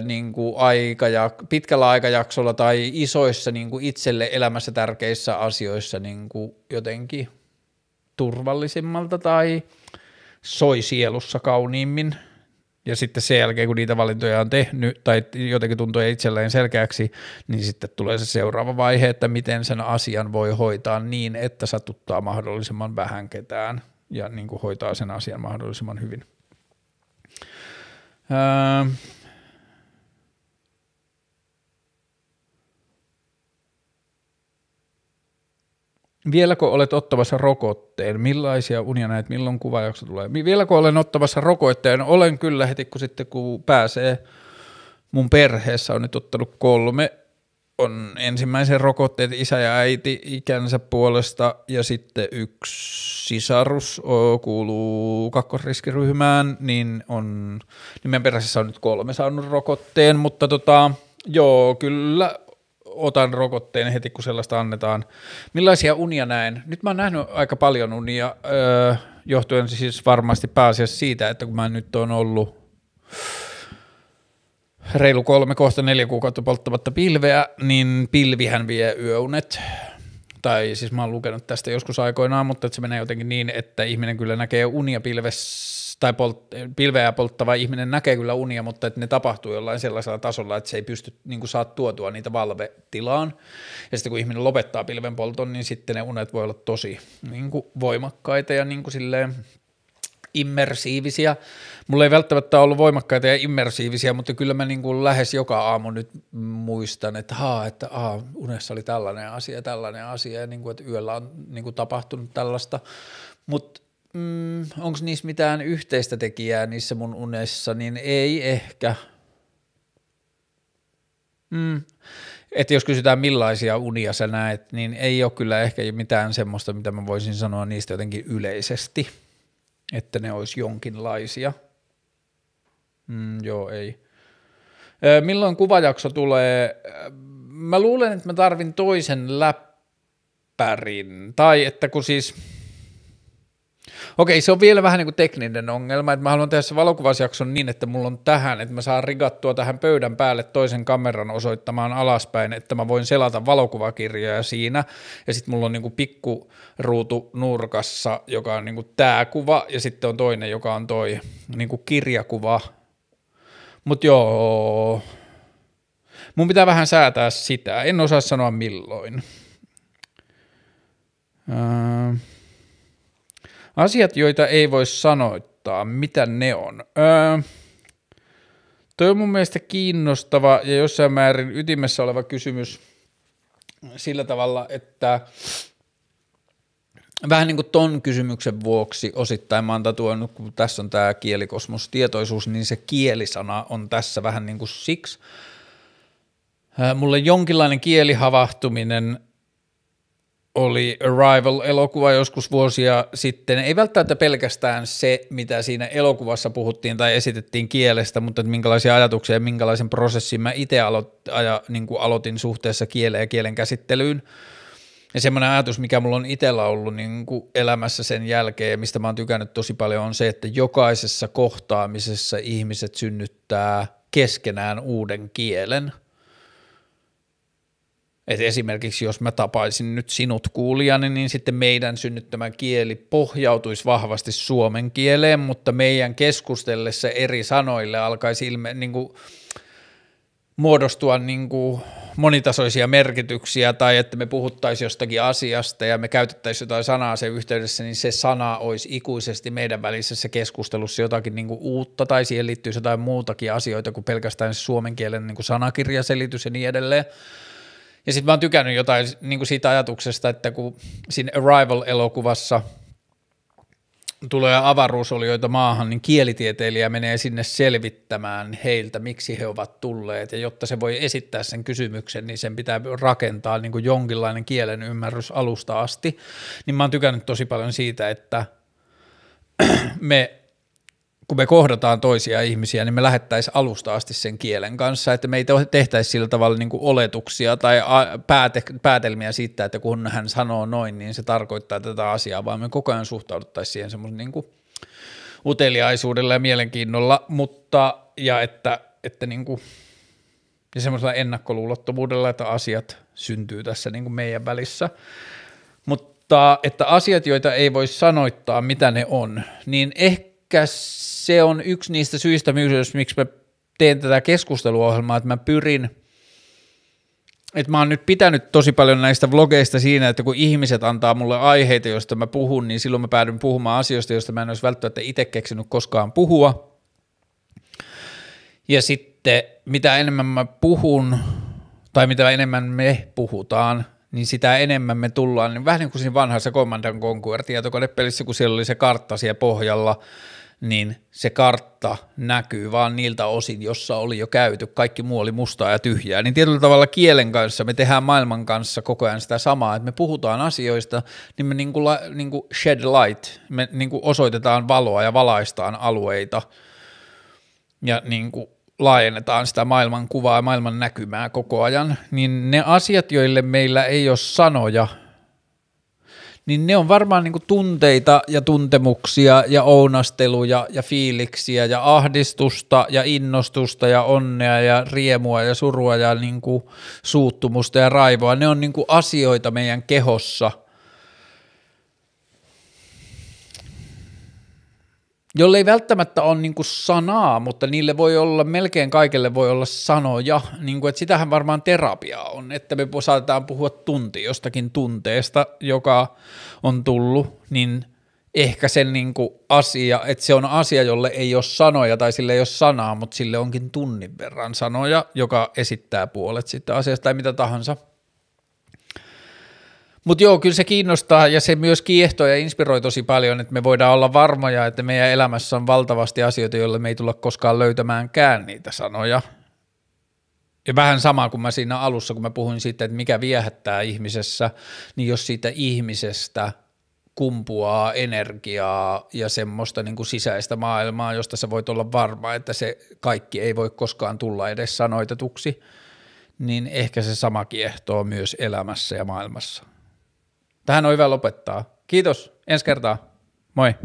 niin kuin aikaja, pitkällä aikajaksolla tai isoissa niin kuin itselle elämässä tärkeissä asioissa niin kuin jotenkin turvallisemmalta tai soi sielussa kauniimmin. Ja sitten sen jälkeen, kun niitä valintoja on tehnyt tai jotenkin tuntuu itselleen selkeäksi, niin sitten tulee se seuraava vaihe, että miten sen asian voi hoitaa niin, että satuttaa mahdollisimman vähän ketään ja niin kuin hoitaa sen asian mahdollisimman hyvin. Öö, vieläkö olet ottavassa rokotteen? Millaisia unia näet, milloin kuvajakso tulee? Vieläkö olen ottavassa rokotteen? Olen kyllä heti, kun sitten kun pääsee, mun perheessä on nyt ottanut kolme, on ensimmäisen rokotteet isä ja äiti ikänsä puolesta ja sitten yksi sisarus kuuluu kakkosriskiryhmään, niin on, niin meidän perheessä on nyt kolme saanut rokotteen, mutta tota, joo, kyllä otan rokotteen heti, kun sellaista annetaan. Millaisia unia näen? Nyt mä oon nähnyt aika paljon unia, öö, johtuen siis varmasti pääasiassa siitä, että kun mä nyt on ollut reilu kolme, kohta neljä kuukautta polttamatta pilveä, niin pilvihän vie yöunet tai siis mä oon lukenut tästä joskus aikoinaan, mutta että se menee jotenkin niin, että ihminen kyllä näkee unia pilvessä, tai polt- pilveä polttava ihminen näkee kyllä unia, mutta että ne tapahtuu jollain sellaisella tasolla, että se ei pysty, niin kuin saa tuotua niitä valvetilaan. Ja sitten kun ihminen lopettaa pilven polton, niin sitten ne unet voi olla tosi niin kuin voimakkaita ja niin kuin silleen, immersiivisiä. Mulla ei välttämättä ollut voimakkaita ja immersiivisiä, mutta kyllä mä niin kuin lähes joka aamu nyt muistan, että haa, että aa, unessa oli tällainen asia, tällainen asia, ja niin kuin, että yöllä on niin kuin tapahtunut tällaista. Mutta mm, onko niissä mitään yhteistä tekijää niissä mun unessa, niin ei ehkä. Mm. Että jos kysytään millaisia unia sä näet, niin ei ole kyllä ehkä mitään semmoista, mitä mä voisin sanoa niistä jotenkin yleisesti että ne olisi jonkinlaisia. Mm, joo, ei. Milloin kuvajakso tulee? Mä luulen, että mä tarvin toisen läppärin. Tai että kun siis Okei, se on vielä vähän niin kuin tekninen ongelma, että mä haluan tehdä se valokuvasjakson niin, että mulla on tähän, että mä saan rigattua tähän pöydän päälle toisen kameran osoittamaan alaspäin, että mä voin selata valokuvakirjoja siinä, ja sitten mulla on niin kuin pikkuruutu nurkassa, joka on niin kuin tämä kuva, ja sitten on toinen, joka on toi niin kuin kirjakuva, mutta joo, mun pitää vähän säätää sitä, en osaa sanoa milloin. Öö. Asiat, joita ei voi sanoittaa, mitä ne on? Öö, toi on mun mielestä kiinnostava ja jossain määrin ytimessä oleva kysymys sillä tavalla, että vähän niin kuin ton kysymyksen vuoksi osittain mä oon tatuoinut, kun tässä on tämä kielikosmostietoisuus, niin se kielisana on tässä vähän niin kuin siksi. Öö, mulle jonkinlainen kielihavahtuminen oli Arrival-elokuva joskus vuosia sitten. Ei välttämättä pelkästään se, mitä siinä elokuvassa puhuttiin tai esitettiin kielestä, mutta että minkälaisia ajatuksia ja minkälaisen prosessin mä itse aloit, aja, niin kuin aloitin suhteessa kieleen ja kielen käsittelyyn. Ja semmoinen ajatus, mikä mulla on itsellä ollut niin kuin elämässä sen jälkeen ja mistä mä oon tykännyt tosi paljon, on se, että jokaisessa kohtaamisessa ihmiset synnyttää keskenään uuden kielen – et esimerkiksi jos mä tapaisin nyt sinut kuulijani, niin sitten meidän synnyttämä kieli pohjautuisi vahvasti suomen kieleen, mutta meidän keskustellessa eri sanoille alkaisi ilme, niin kuin, muodostua niin kuin, monitasoisia merkityksiä tai että me puhuttaisiin jostakin asiasta ja me käytettäisiin jotain sanaa sen yhteydessä, niin se sana olisi ikuisesti meidän välisessä keskustelussa jotakin niin kuin uutta tai siihen liittyisi jotain muutakin asioita kuin pelkästään se suomen kielen niin kuin sanakirjaselitys ja niin edelleen. Ja sitten mä oon tykännyt jotain niin kuin siitä ajatuksesta, että kun siinä Arrival-elokuvassa tulee avaruusolioita maahan, niin kielitieteilijä menee sinne selvittämään heiltä, miksi he ovat tulleet. Ja jotta se voi esittää sen kysymyksen, niin sen pitää rakentaa niin kuin jonkinlainen kielen ymmärrys alusta asti. Niin mä oon tykännyt tosi paljon siitä, että me kun me kohdataan toisia ihmisiä, niin me lähettäisiin alusta asti sen kielen kanssa, että me ei tehtäisi sillä tavalla niin oletuksia tai pääte, päätelmiä siitä, että kun hän sanoo noin, niin se tarkoittaa tätä asiaa, vaan me koko ajan suhtauduttaisiin siihen semmoisen niin uteliaisuudella ja mielenkiinnolla, mutta ja että, että niin kuin, ja semmoisella ennakkoluulottomuudella, että asiat syntyy tässä niin kuin meidän välissä. Mutta että asiat, joita ei voi sanoittaa, mitä ne on, niin ehkä se on yksi niistä syistä, miksi mä teen tätä keskusteluohjelmaa, että mä pyrin, että mä oon nyt pitänyt tosi paljon näistä vlogeista siinä, että kun ihmiset antaa mulle aiheita, joista mä puhun, niin silloin mä päädyn puhumaan asioista, joista mä en olisi välttämättä itse keksinyt koskaan puhua. Ja sitten mitä enemmän mä puhun, tai mitä enemmän me puhutaan, niin sitä enemmän me tullaan, niin vähän niin kuin siinä vanhassa Command Conquer tietokonepelissä, kun siellä oli se kartta siellä pohjalla, niin se kartta näkyy vaan niiltä osin, jossa oli jo käyty, kaikki muu oli mustaa ja tyhjää, niin tietyllä tavalla kielen kanssa me tehdään maailman kanssa koko ajan sitä samaa, että me puhutaan asioista, niin me niin kuin, niin kuin shed light, me niin kuin osoitetaan valoa ja valaistaan alueita ja niin kuin laajennetaan sitä maailman kuvaa ja maailman näkymää koko ajan, niin ne asiat, joille meillä ei ole sanoja, niin ne on varmaan niin tunteita ja tuntemuksia ja ounasteluja ja fiiliksiä ja ahdistusta ja innostusta ja onnea ja riemua ja surua ja niin suuttumusta ja raivoa. Ne on niin asioita meidän kehossa – jolle ei välttämättä ole niin kuin sanaa, mutta niille voi olla, melkein kaikille voi olla sanoja, niin kuin, että sitähän varmaan terapia on, että me saatetaan puhua tunti jostakin tunteesta, joka on tullut, niin ehkä sen niin kuin asia, että se on asia, jolle ei ole sanoja tai sille ei ole sanaa, mutta sille onkin tunnin verran sanoja, joka esittää puolet siitä asiasta tai mitä tahansa. Mutta joo, kyllä se kiinnostaa ja se myös kiehtoo ja inspiroi tosi paljon, että me voidaan olla varmoja, että meidän elämässä on valtavasti asioita, joille me ei tulla koskaan löytämäänkään niitä sanoja. Ja vähän sama kuin mä siinä alussa, kun mä puhuin siitä, että mikä viehättää ihmisessä, niin jos siitä ihmisestä kumpuaa energiaa ja semmoista niin kuin sisäistä maailmaa, josta sä voit olla varma, että se kaikki ei voi koskaan tulla edes sanoitetuksi, niin ehkä se sama kiehtoo myös elämässä ja maailmassa. Tähän on hyvä lopettaa. Kiitos, ensi kertaa. Moi.